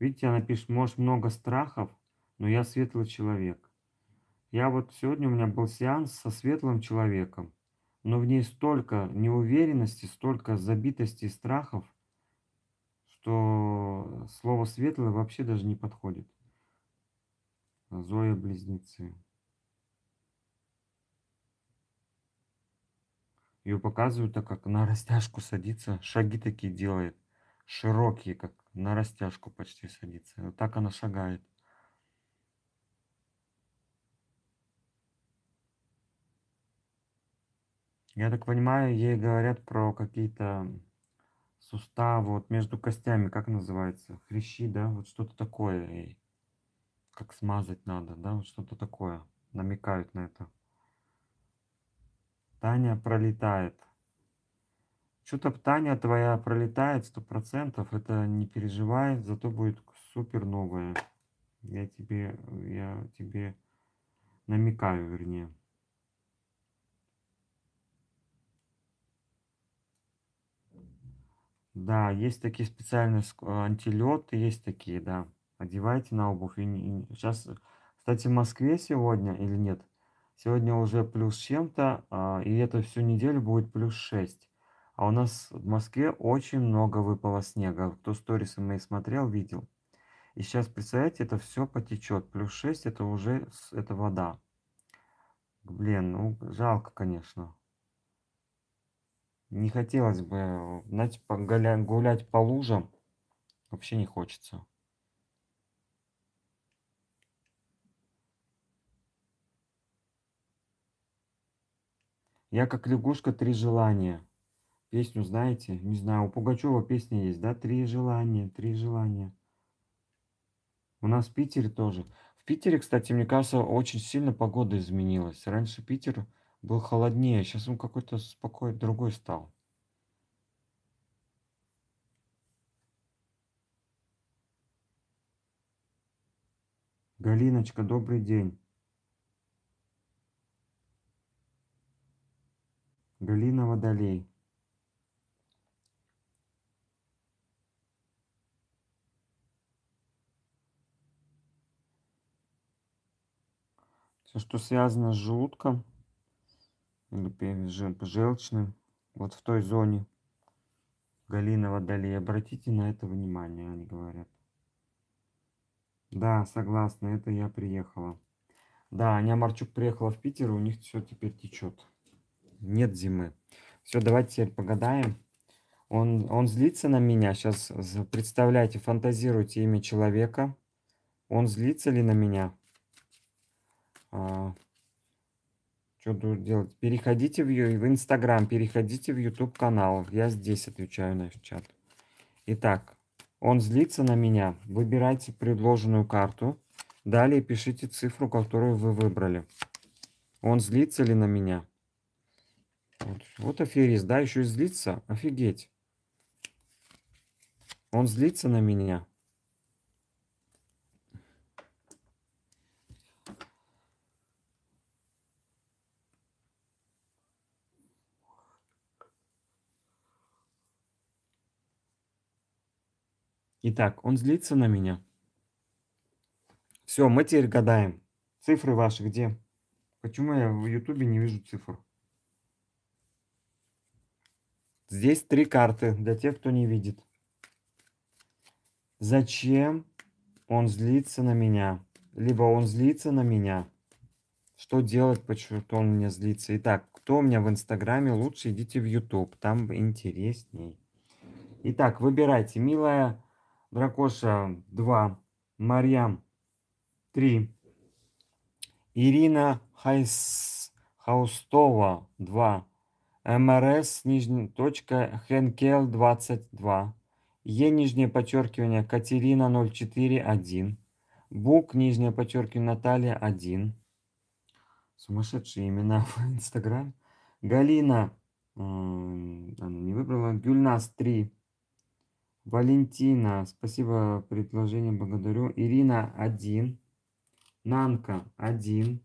Видите, она пишет, может, много страхов, но я светлый человек. Я вот сегодня у меня был сеанс со светлым человеком, но в ней столько неуверенности, столько забитости и страхов, что слово светлое вообще даже не подходит. Зоя Близнецы. Ее показывают так, как на растяжку садится, шаги такие делает, широкие, как на растяжку почти садится. Вот так она шагает. Я так понимаю, ей говорят про какие-то суставы вот между костями, как называется, хрящи, да, вот что-то такое, как смазать надо, да, вот что-то такое, намекают на это. Таня пролетает. Что-то Таня твоя пролетает сто процентов. Это не переживай, зато будет супер новое. Я тебе, я тебе намекаю, вернее. Да, есть такие специальные э, антилеты, есть такие, да. Одевайте на обувь. И, и сейчас, кстати, в Москве сегодня или нет? Сегодня уже плюс чем-то, а, и это всю неделю будет плюс 6. А у нас в Москве очень много выпало снега. Кто сторисы мои смотрел, видел. И сейчас, представляете, это все потечет. Плюс 6 это уже это вода. Блин, ну жалко, конечно. Не хотелось бы, э, знаете, гулять по лужам. Вообще не хочется. Я как лягушка три желания. Песню знаете? Не знаю, у Пугачева песня есть, да? Три желания, три желания. У нас в Питере тоже. В Питере, кстати, мне кажется, очень сильно погода изменилась. Раньше Питер был холоднее, сейчас он какой-то спокойный, другой стал. Галиночка, добрый день. Долина водолей. Все, что связано с желудком или желчным, вот в той зоне Галина водолей, обратите на это внимание, они говорят. Да, согласна, это я приехала. Да, Аня Марчук приехала в Питер, у них все теперь течет нет зимы. Все, давайте теперь погадаем. Он, он злится на меня. Сейчас представляйте, фантазируйте имя человека. Он злится ли на меня? А, что тут делать? Переходите в, в Инстаграм, переходите в YouTube канал. Я здесь отвечаю на чат. Итак, он злится на меня. Выбирайте предложенную карту. Далее пишите цифру, которую вы выбрали. Он злится ли на меня? Вот, вот аферист, да, еще и злится. Офигеть. Он злится на меня. Итак, он злится на меня. Все, мы теперь гадаем. Цифры ваши где? Почему я в Ютубе не вижу цифр? Здесь три карты для тех, кто не видит. Зачем он злится на меня? Либо он злится на меня. Что делать, почему он меня злится? Итак, кто у меня в Инстаграме, лучше идите в Ютуб. Там интересней. Итак, выбирайте. Милая Дракоша 2, Марьям 3, Ирина Хайс... Хаустова 2, МРС, нижняя точка, Хенкел 22, Е, нижнее подчеркивание, Катерина 041, Бук, нижнее подчеркивание, Наталья 1. Сумасшедшие имена в Инстаграме. Галина, она не выбрала, Гюльнас 3, Валентина, спасибо, предложение, благодарю. Ирина 1, Нанка 1.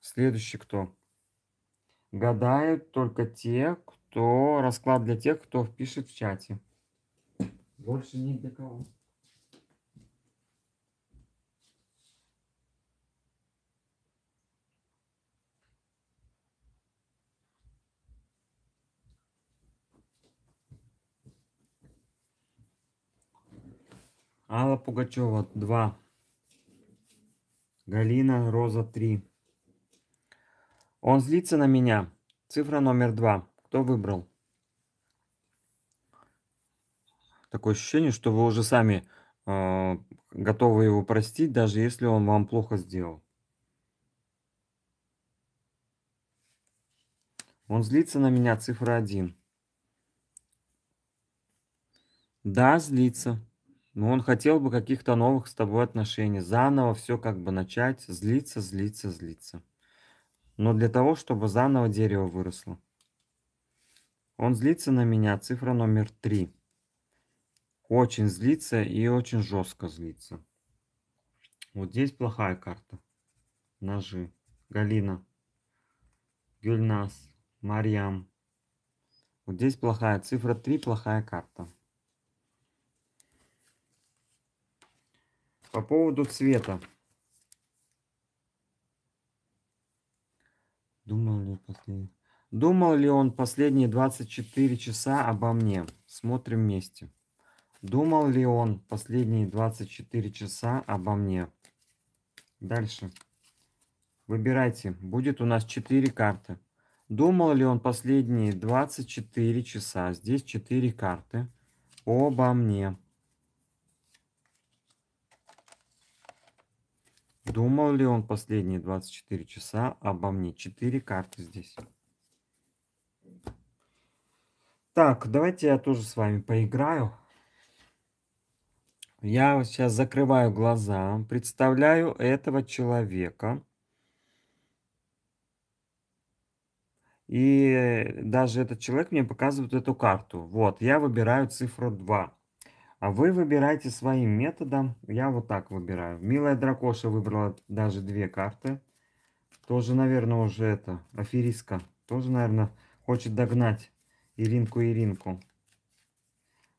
Следующий кто? Гадают только те, кто... Расклад для тех, кто впишет в чате. Больше ни для кого. Алла Пугачева 2. Галина Роза 3. Он злится на меня. Цифра номер два. Кто выбрал? Такое ощущение, что вы уже сами э, готовы его простить, даже если он вам плохо сделал. Он злится на меня, цифра один. Да, злится. Но он хотел бы каких-то новых с тобой отношений. Заново все как бы начать. Злиться, злиться, злиться но для того, чтобы заново дерево выросло. Он злится на меня, цифра номер три. Очень злится и очень жестко злится. Вот здесь плохая карта. Ножи. Галина. Гюльнас. Марьям. Вот здесь плохая цифра 3, плохая карта. По поводу цвета. Думал ли, последний... Думал ли он последние 24 часа обо мне? Смотрим вместе. Думал ли он последние 24 часа обо мне? Дальше. Выбирайте. Будет у нас 4 карты. Думал ли он последние 24 часа? Здесь 4 карты. Обо мне. Думал ли он последние 24 часа обо мне? Четыре карты здесь. Так, давайте я тоже с вами поиграю. Я сейчас закрываю глаза, представляю этого человека. И даже этот человек мне показывает эту карту. Вот, я выбираю цифру 2. А вы выбираете своим методом. Я вот так выбираю. Милая Дракоша выбрала даже две карты. Тоже, наверное, уже это, аферистка. Тоже, наверное, хочет догнать Иринку Иринку.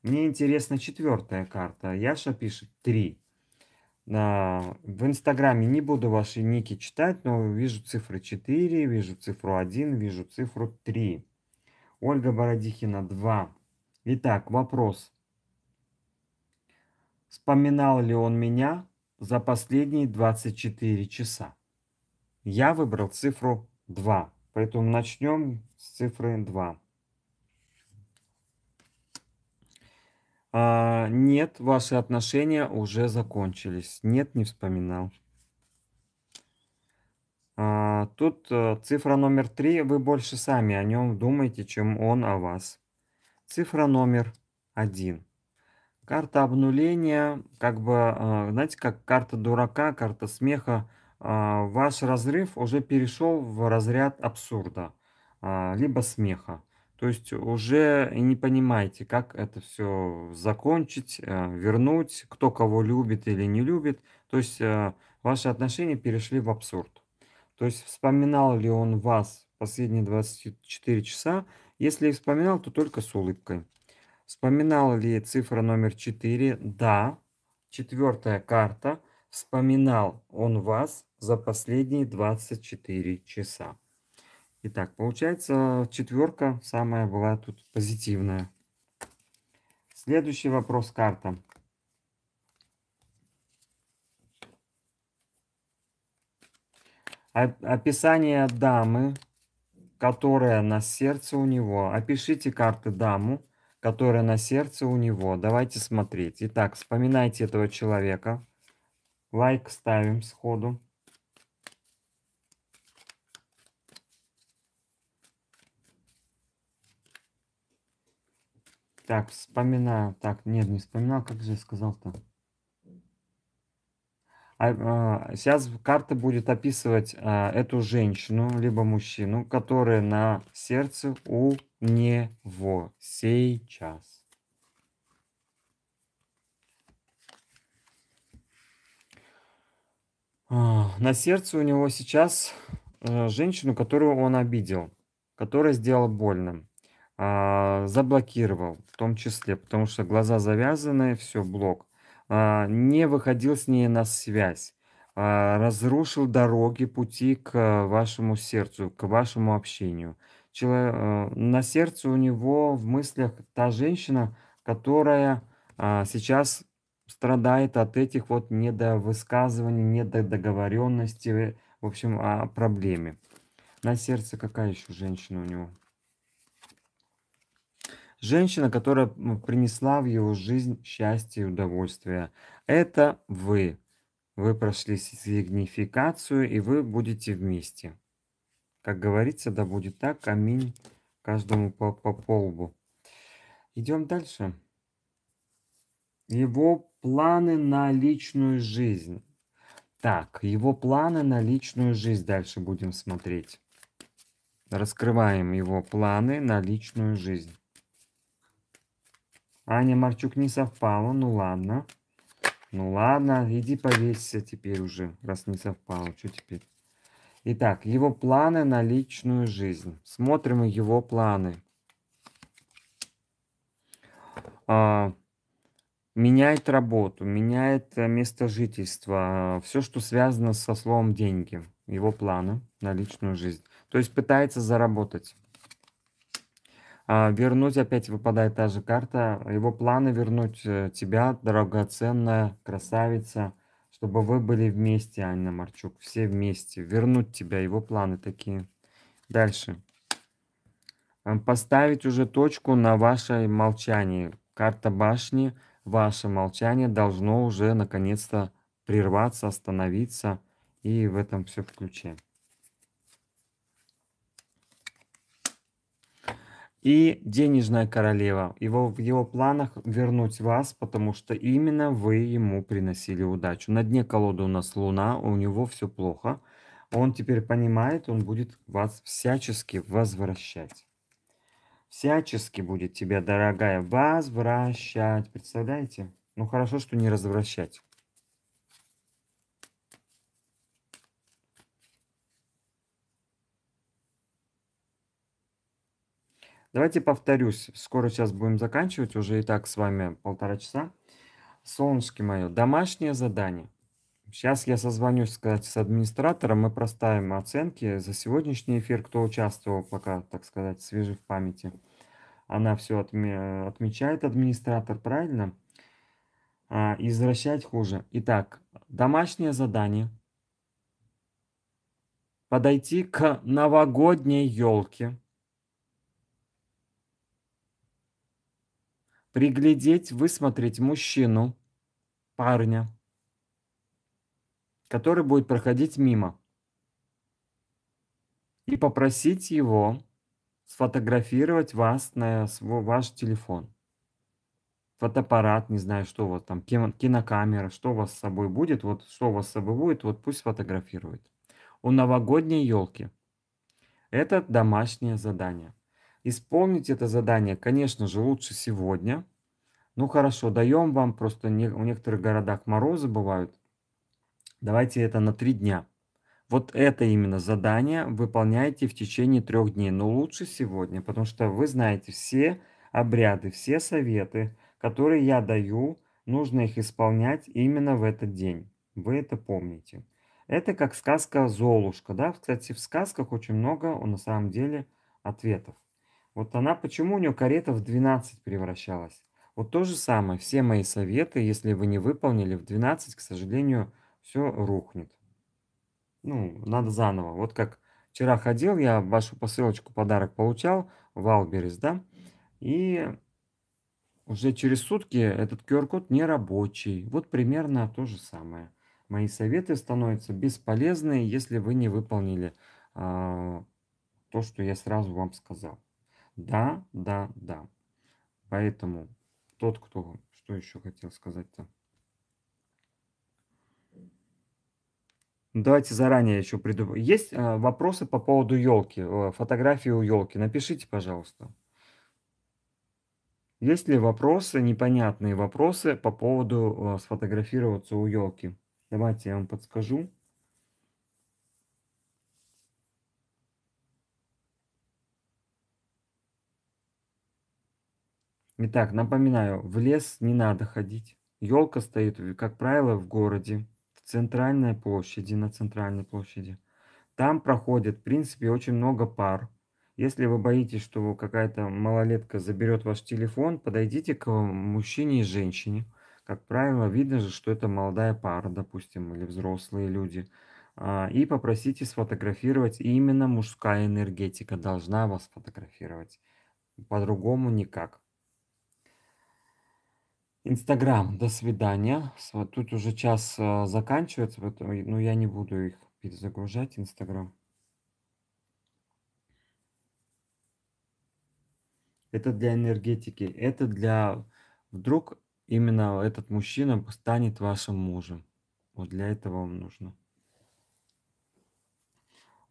Мне интересна четвертая карта. Яша пишет три. На В Инстаграме не буду ваши ники читать, но вижу цифры 4, вижу цифру 1, вижу цифру 3. Ольга Бородихина 2. Итак, вопрос. Вспоминал ли он меня за последние 24 часа? Я выбрал цифру 2, поэтому начнем с цифры 2. А, нет, ваши отношения уже закончились. Нет, не вспоминал. А, тут э, цифра номер три. Вы больше сами о нем думаете, чем он о вас. Цифра номер один. Карта обнуления, как бы, а, знаете, как карта дурака, карта смеха. А, ваш разрыв уже перешел в разряд абсурда, а, либо смеха. То есть уже не понимаете, как это все закончить, э, вернуть, кто кого любит или не любит. То есть э, ваши отношения перешли в абсурд. То есть вспоминал ли он вас последние 24 часа? Если вспоминал, то только с улыбкой. Вспоминал ли цифра номер 4? Да. Четвертая карта. Вспоминал он вас за последние 24 часа. Итак, получается, четверка самая была тут позитивная. Следующий вопрос карта. Описание дамы, которая на сердце у него. Опишите карты даму, которое на сердце у него. Давайте смотреть. Итак, вспоминайте этого человека. Лайк ставим сходу. Так, вспоминаю. Так, нет, не вспоминал, как же я сказал-то. А, а, сейчас карта будет описывать а, эту женщину, либо мужчину, которая на сердце у него сейчас. На сердце у него сейчас э, женщину, которую он обидел, которая сделала больным, заблокировал в том числе, потому что глаза завязаны, все, блок – а, не выходил с ней на связь, а, разрушил дороги, пути к а, вашему сердцу, к вашему общению. на сердце у него в мыслях та женщина, которая сейчас страдает от этих вот недовысказываний, недодоговоренности, в общем, о проблеме. На сердце какая еще женщина у него? Женщина, которая принесла в его жизнь счастье и удовольствие. Это вы. Вы прошли сигнификацию, и вы будете вместе. Как говорится, да будет так. Аминь каждому по, по, полбу. Идем дальше. Его планы на личную жизнь. Так, его планы на личную жизнь дальше будем смотреть. Раскрываем его планы на личную жизнь. Аня Марчук не совпала, ну ладно. Ну ладно, иди повесься теперь уже, раз не совпало, что теперь. Итак, его планы на личную жизнь. Смотрим его планы. А, меняет работу, меняет э, место жительства, э, все, что связано со словом деньги, его планы на личную жизнь. То есть пытается заработать. А, вернуть опять выпадает та же карта. Его планы вернуть э, тебя, драгоценная красавица, чтобы вы были вместе, Анна Марчук. Все вместе. Вернуть тебя, его планы такие. Дальше. Э, поставить уже точку на ваше молчание. Карта башни, ваше молчание должно уже наконец-то прерваться, остановиться. И в этом все включаем. И денежная королева. Его, в его планах вернуть вас, потому что именно вы ему приносили удачу. На дне колоды у нас луна, у него все плохо. Он теперь понимает, он будет вас всячески возвращать. Всячески будет тебя, дорогая, возвращать. Представляете? Ну хорошо, что не развращать. Давайте повторюсь. Скоро сейчас будем заканчивать. Уже и так с вами полтора часа. Солнышки мое, домашнее задание. Сейчас я созвонюсь, сказать, с администратором. Мы проставим оценки за сегодняшний эфир, кто участвовал пока, так сказать, свежи в памяти. Она все отме отмечает, администратор, правильно? А, извращать хуже. Итак, домашнее задание. Подойти к новогодней елке приглядеть, высмотреть мужчину, парня, который будет проходить мимо, и попросить его сфотографировать вас на свой, ваш телефон. Фотоаппарат, не знаю, что у вас там, кинокамера, что у вас с собой будет, вот что у вас с собой будет, вот пусть сфотографирует. У новогодней елки. Это домашнее задание. Исполнить это задание, конечно же, лучше сегодня. Ну хорошо, даем вам, просто не, в некоторых городах морозы бывают. Давайте это на три дня. Вот это именно задание выполняйте в течение трех дней, но лучше сегодня, потому что вы знаете все обряды, все советы, которые я даю, нужно их исполнять именно в этот день. Вы это помните. Это как сказка «Золушка». Да? Кстати, в сказках очень много, на самом деле, ответов. Вот она, почему у нее карета в 12 превращалась? Вот то же самое, все мои советы, если вы не выполнили в 12, к сожалению, все рухнет. Ну, надо заново. Вот как вчера ходил, я вашу посылочку, подарок получал в Алберис, да, и уже через сутки этот QR-код не рабочий. Вот примерно то же самое. Мои советы становятся бесполезны, если вы не выполнили э, то, что я сразу вам сказал. Да, да, да. Поэтому тот, кто... Что еще хотел сказать-то? Давайте заранее еще придумаем. Есть э, вопросы по поводу елки, э, фотографии у елки? Напишите, пожалуйста. Есть ли вопросы, непонятные вопросы по поводу э, сфотографироваться у елки? Давайте я вам подскажу. Итак, напоминаю, в лес не надо ходить. Елка стоит, как правило, в городе, в центральной площади, на центральной площади. Там проходит, в принципе, очень много пар. Если вы боитесь, что какая-то малолетка заберет ваш телефон, подойдите к мужчине и женщине. Как правило, видно же, что это молодая пара, допустим, или взрослые люди. А, и попросите сфотографировать. И Именно мужская энергетика должна вас фотографировать. По-другому никак. Инстаграм, до свидания. Тут уже час э, заканчивается, поэтому, но ну, я не буду их перезагружать, Инстаграм. Это для энергетики, это для... Вдруг именно этот мужчина станет вашим мужем. Вот для этого вам нужно.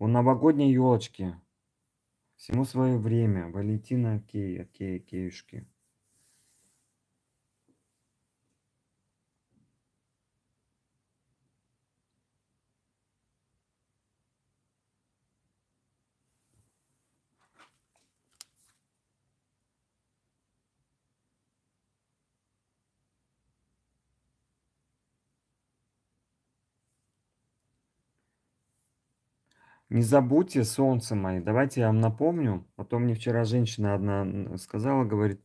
У новогодней елочки. Всему свое время. Валентина Кей, Кей, Кеюшки. Не забудьте, солнце мои, давайте я вам напомню. Потом мне вчера женщина одна сказала, говорит,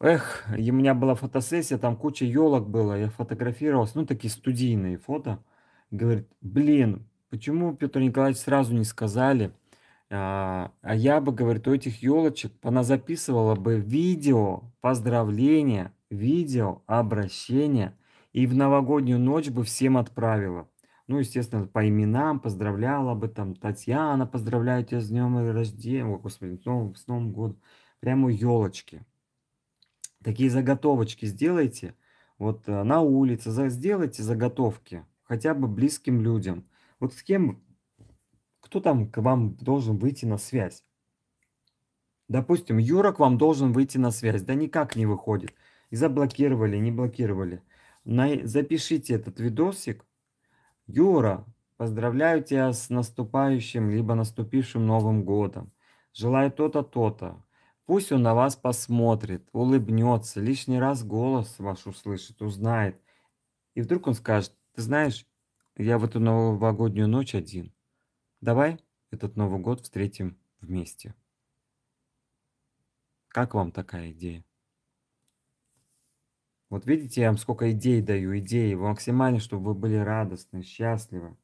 эх, у меня была фотосессия, там куча елок было, я фотографировался, ну такие студийные фото. Говорит, блин, почему Петр Николаевич сразу не сказали? А, а я бы, говорит, у этих елочек, она записывала бы видео, поздравления, видео, обращения, и в новогоднюю ночь бы всем отправила. Ну, естественно, по именам поздравляла бы там Татьяна, поздравляю тебя с днем рождения, о, господи, с Новым, с Новым годом. Прямо елочки. Такие заготовочки сделайте, вот э, на улице сделайте заготовки, хотя бы близким людям. Вот с кем, кто там к вам должен выйти на связь? Допустим, Юра к вам должен выйти на связь, да никак не выходит. И заблокировали, не блокировали. На... Запишите этот видосик, Юра, поздравляю тебя с наступающим, либо наступившим Новым годом. Желаю то-то, то-то. Пусть он на вас посмотрит, улыбнется, лишний раз голос ваш услышит, узнает. И вдруг он скажет, ты знаешь, я в эту новогоднюю ночь один. Давай этот Новый год встретим вместе. Как вам такая идея? Вот видите, я вам сколько идей даю, идеи. Вы максимально, чтобы вы были радостны, счастливы.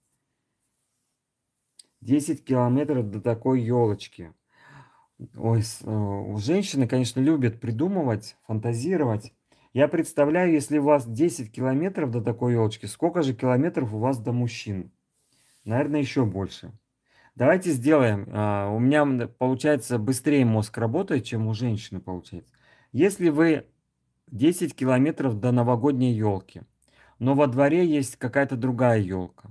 10 километров до такой елочки. Ой, э, у женщины, конечно, любят придумывать, фантазировать. Я представляю, если у вас 10 километров до такой елочки, сколько же километров у вас до мужчин? Наверное, еще больше. Давайте сделаем. Э, у меня получается быстрее мозг работает, чем у женщины получается. Если вы 10 километров до новогодней елки. Но во дворе есть какая-то другая елка.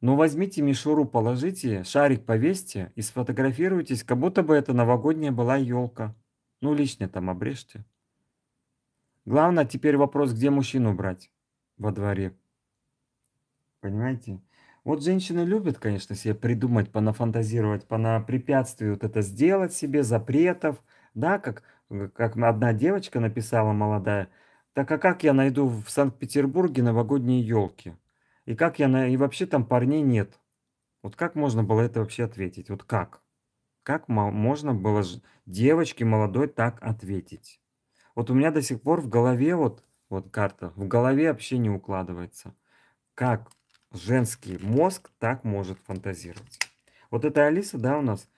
Ну возьмите мишуру, положите, шарик повесьте и сфотографируйтесь, как будто бы это новогодняя была елка. Ну лишнее там обрежьте. Главное теперь вопрос, где мужчину брать во дворе. Понимаете? Вот женщины любят, конечно, себе придумать, понафантазировать, понапрепятствие вот это сделать себе, запретов, да, как как одна девочка написала молодая, так а как я найду в Санкт-Петербурге новогодние елки? И как я на... И вообще там парней нет. Вот как можно было это вообще ответить? Вот как? Как можно было девочке молодой так ответить? Вот у меня до сих пор в голове вот, вот карта, в голове вообще не укладывается. Как женский мозг так может фантазировать? Вот эта Алиса, да, у нас,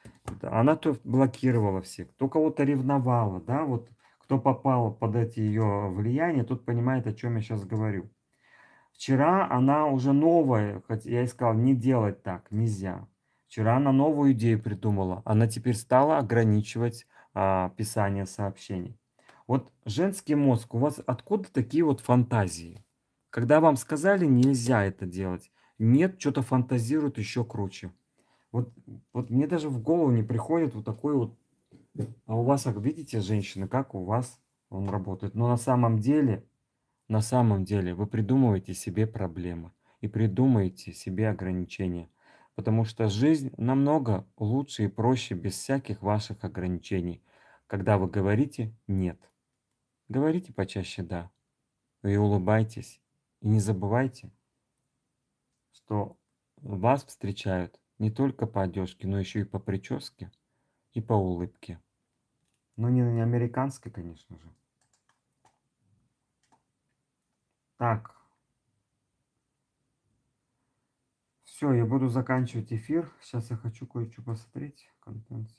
она то блокировала всех, то кого-то ревновала, да, вот кто попал под эти ее влияния, тот понимает, о чем я сейчас говорю. Вчера она уже новая, хотя я и сказал, не делать так, нельзя. Вчера она новую идею придумала, она теперь стала ограничивать а, писание сообщений. Вот женский мозг, у вас откуда такие вот фантазии? Когда вам сказали, нельзя это делать, нет, что-то фантазирует еще круче. Вот, вот мне даже в голову не приходит вот такой вот... А у вас, как видите, женщины, как у вас он работает. Но на самом деле, на самом деле вы придумываете себе проблемы и придумаете себе ограничения. Потому что жизнь намного лучше и проще без всяких ваших ограничений, когда вы говорите «нет». Говорите почаще «да» и улыбайтесь. И не забывайте, что вас встречают не только по одежке, но еще и по прическе и по улыбке. Но ну, не на американской, конечно же. Так. Все, я буду заканчивать эфир. Сейчас я хочу кое-что посмотреть. Контент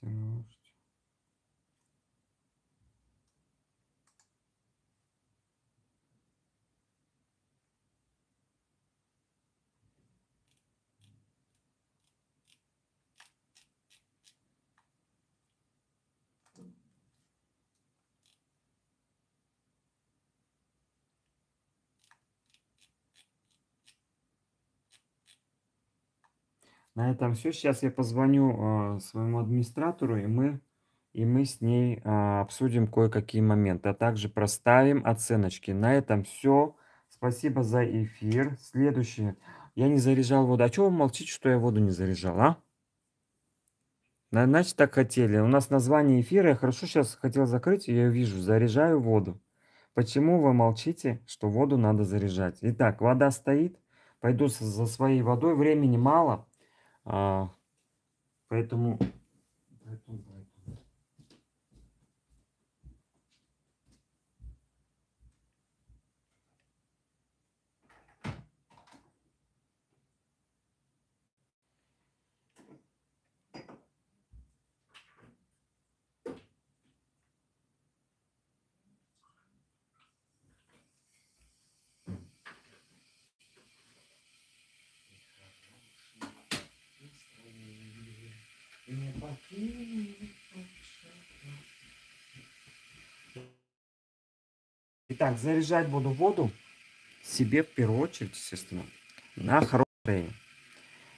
На этом все. Сейчас я позвоню э, своему администратору, и мы, и мы с ней э, обсудим кое-какие моменты, а также проставим оценочки. На этом все. Спасибо за эфир. Следующее. Я не заряжал воду. А чего вы молчите, что я воду не заряжал, а? Значит, так хотели. У нас название эфира. Я хорошо сейчас хотел закрыть, я вижу. Заряжаю воду. Почему вы молчите, что воду надо заряжать? Итак, вода стоит. Пойду за своей водой. Времени мало. А, поэтому, поэтому Итак, заряжать буду воду себе в первую очередь, естественно, на хорошее.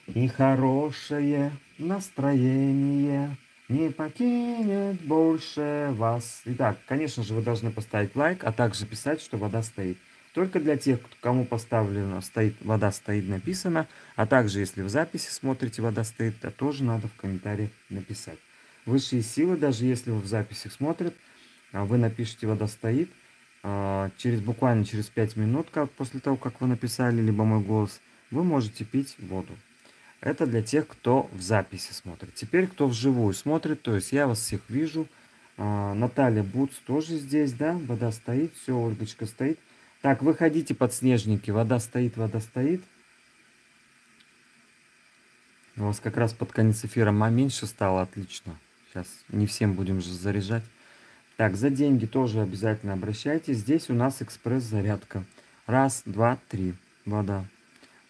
И хорошее настроение не покинет больше вас. Итак, конечно же, вы должны поставить лайк, а также писать, что вода стоит. Только для тех, кому поставлено стоит, вода стоит написано, а также если в записи смотрите вода стоит, то тоже надо в комментарии написать. Высшие силы, даже если вы в записи смотрят, а вы напишите вода стоит, а, через буквально через 5 минут как, после того, как вы написали либо мой голос, вы можете пить воду. Это для тех, кто в записи смотрит. Теперь, кто вживую смотрит, то есть я вас всех вижу. А, Наталья Буц тоже здесь, да? Вода стоит, все, Ольгочка стоит. Так, выходите, подснежники. Вода стоит, вода стоит. У вас как раз под конец эфира моменьше стало, отлично. Сейчас не всем будем же заряжать. Так, за деньги тоже обязательно обращайтесь. Здесь у нас экспресс-зарядка. Раз, два, три. Вода.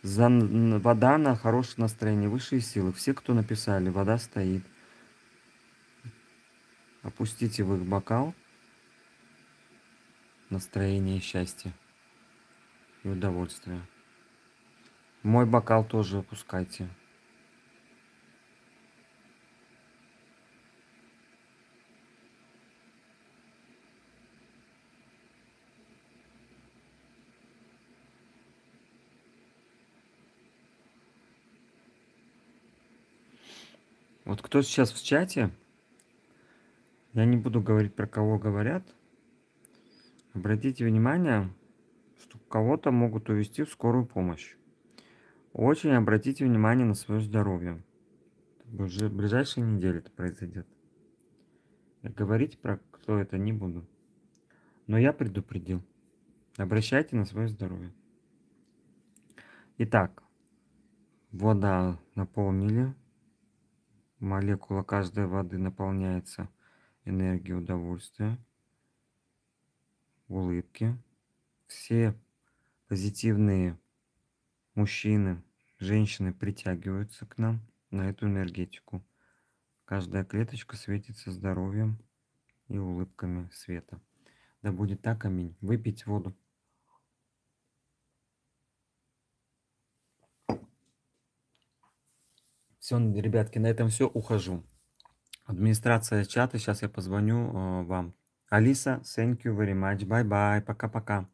За, вода на хорошее настроение, высшие силы. Все, кто написали, вода стоит. Опустите в их бокал настроение, счастье и удовольствие. Мой бокал тоже опускайте. Вот кто сейчас в чате, я не буду говорить про кого говорят. Обратите внимание, что кого-то могут увести в скорую помощь. Очень обратите внимание на свое здоровье. Уже в ближайшие недели это произойдет. Я говорить про кто это не буду. Но я предупредил. Обращайте на свое здоровье. Итак, вода наполнили. Молекула каждой воды наполняется энергией удовольствия, улыбки. Все позитивные мужчины, женщины притягиваются к нам на эту энергетику. Каждая клеточка светится здоровьем и улыбками света. Да будет так, аминь. Выпить воду. Все, ребятки, на этом все, ухожу. Администрация чата, сейчас я позвоню э, вам. Алиса, thank you very much, bye-bye, пока-пока.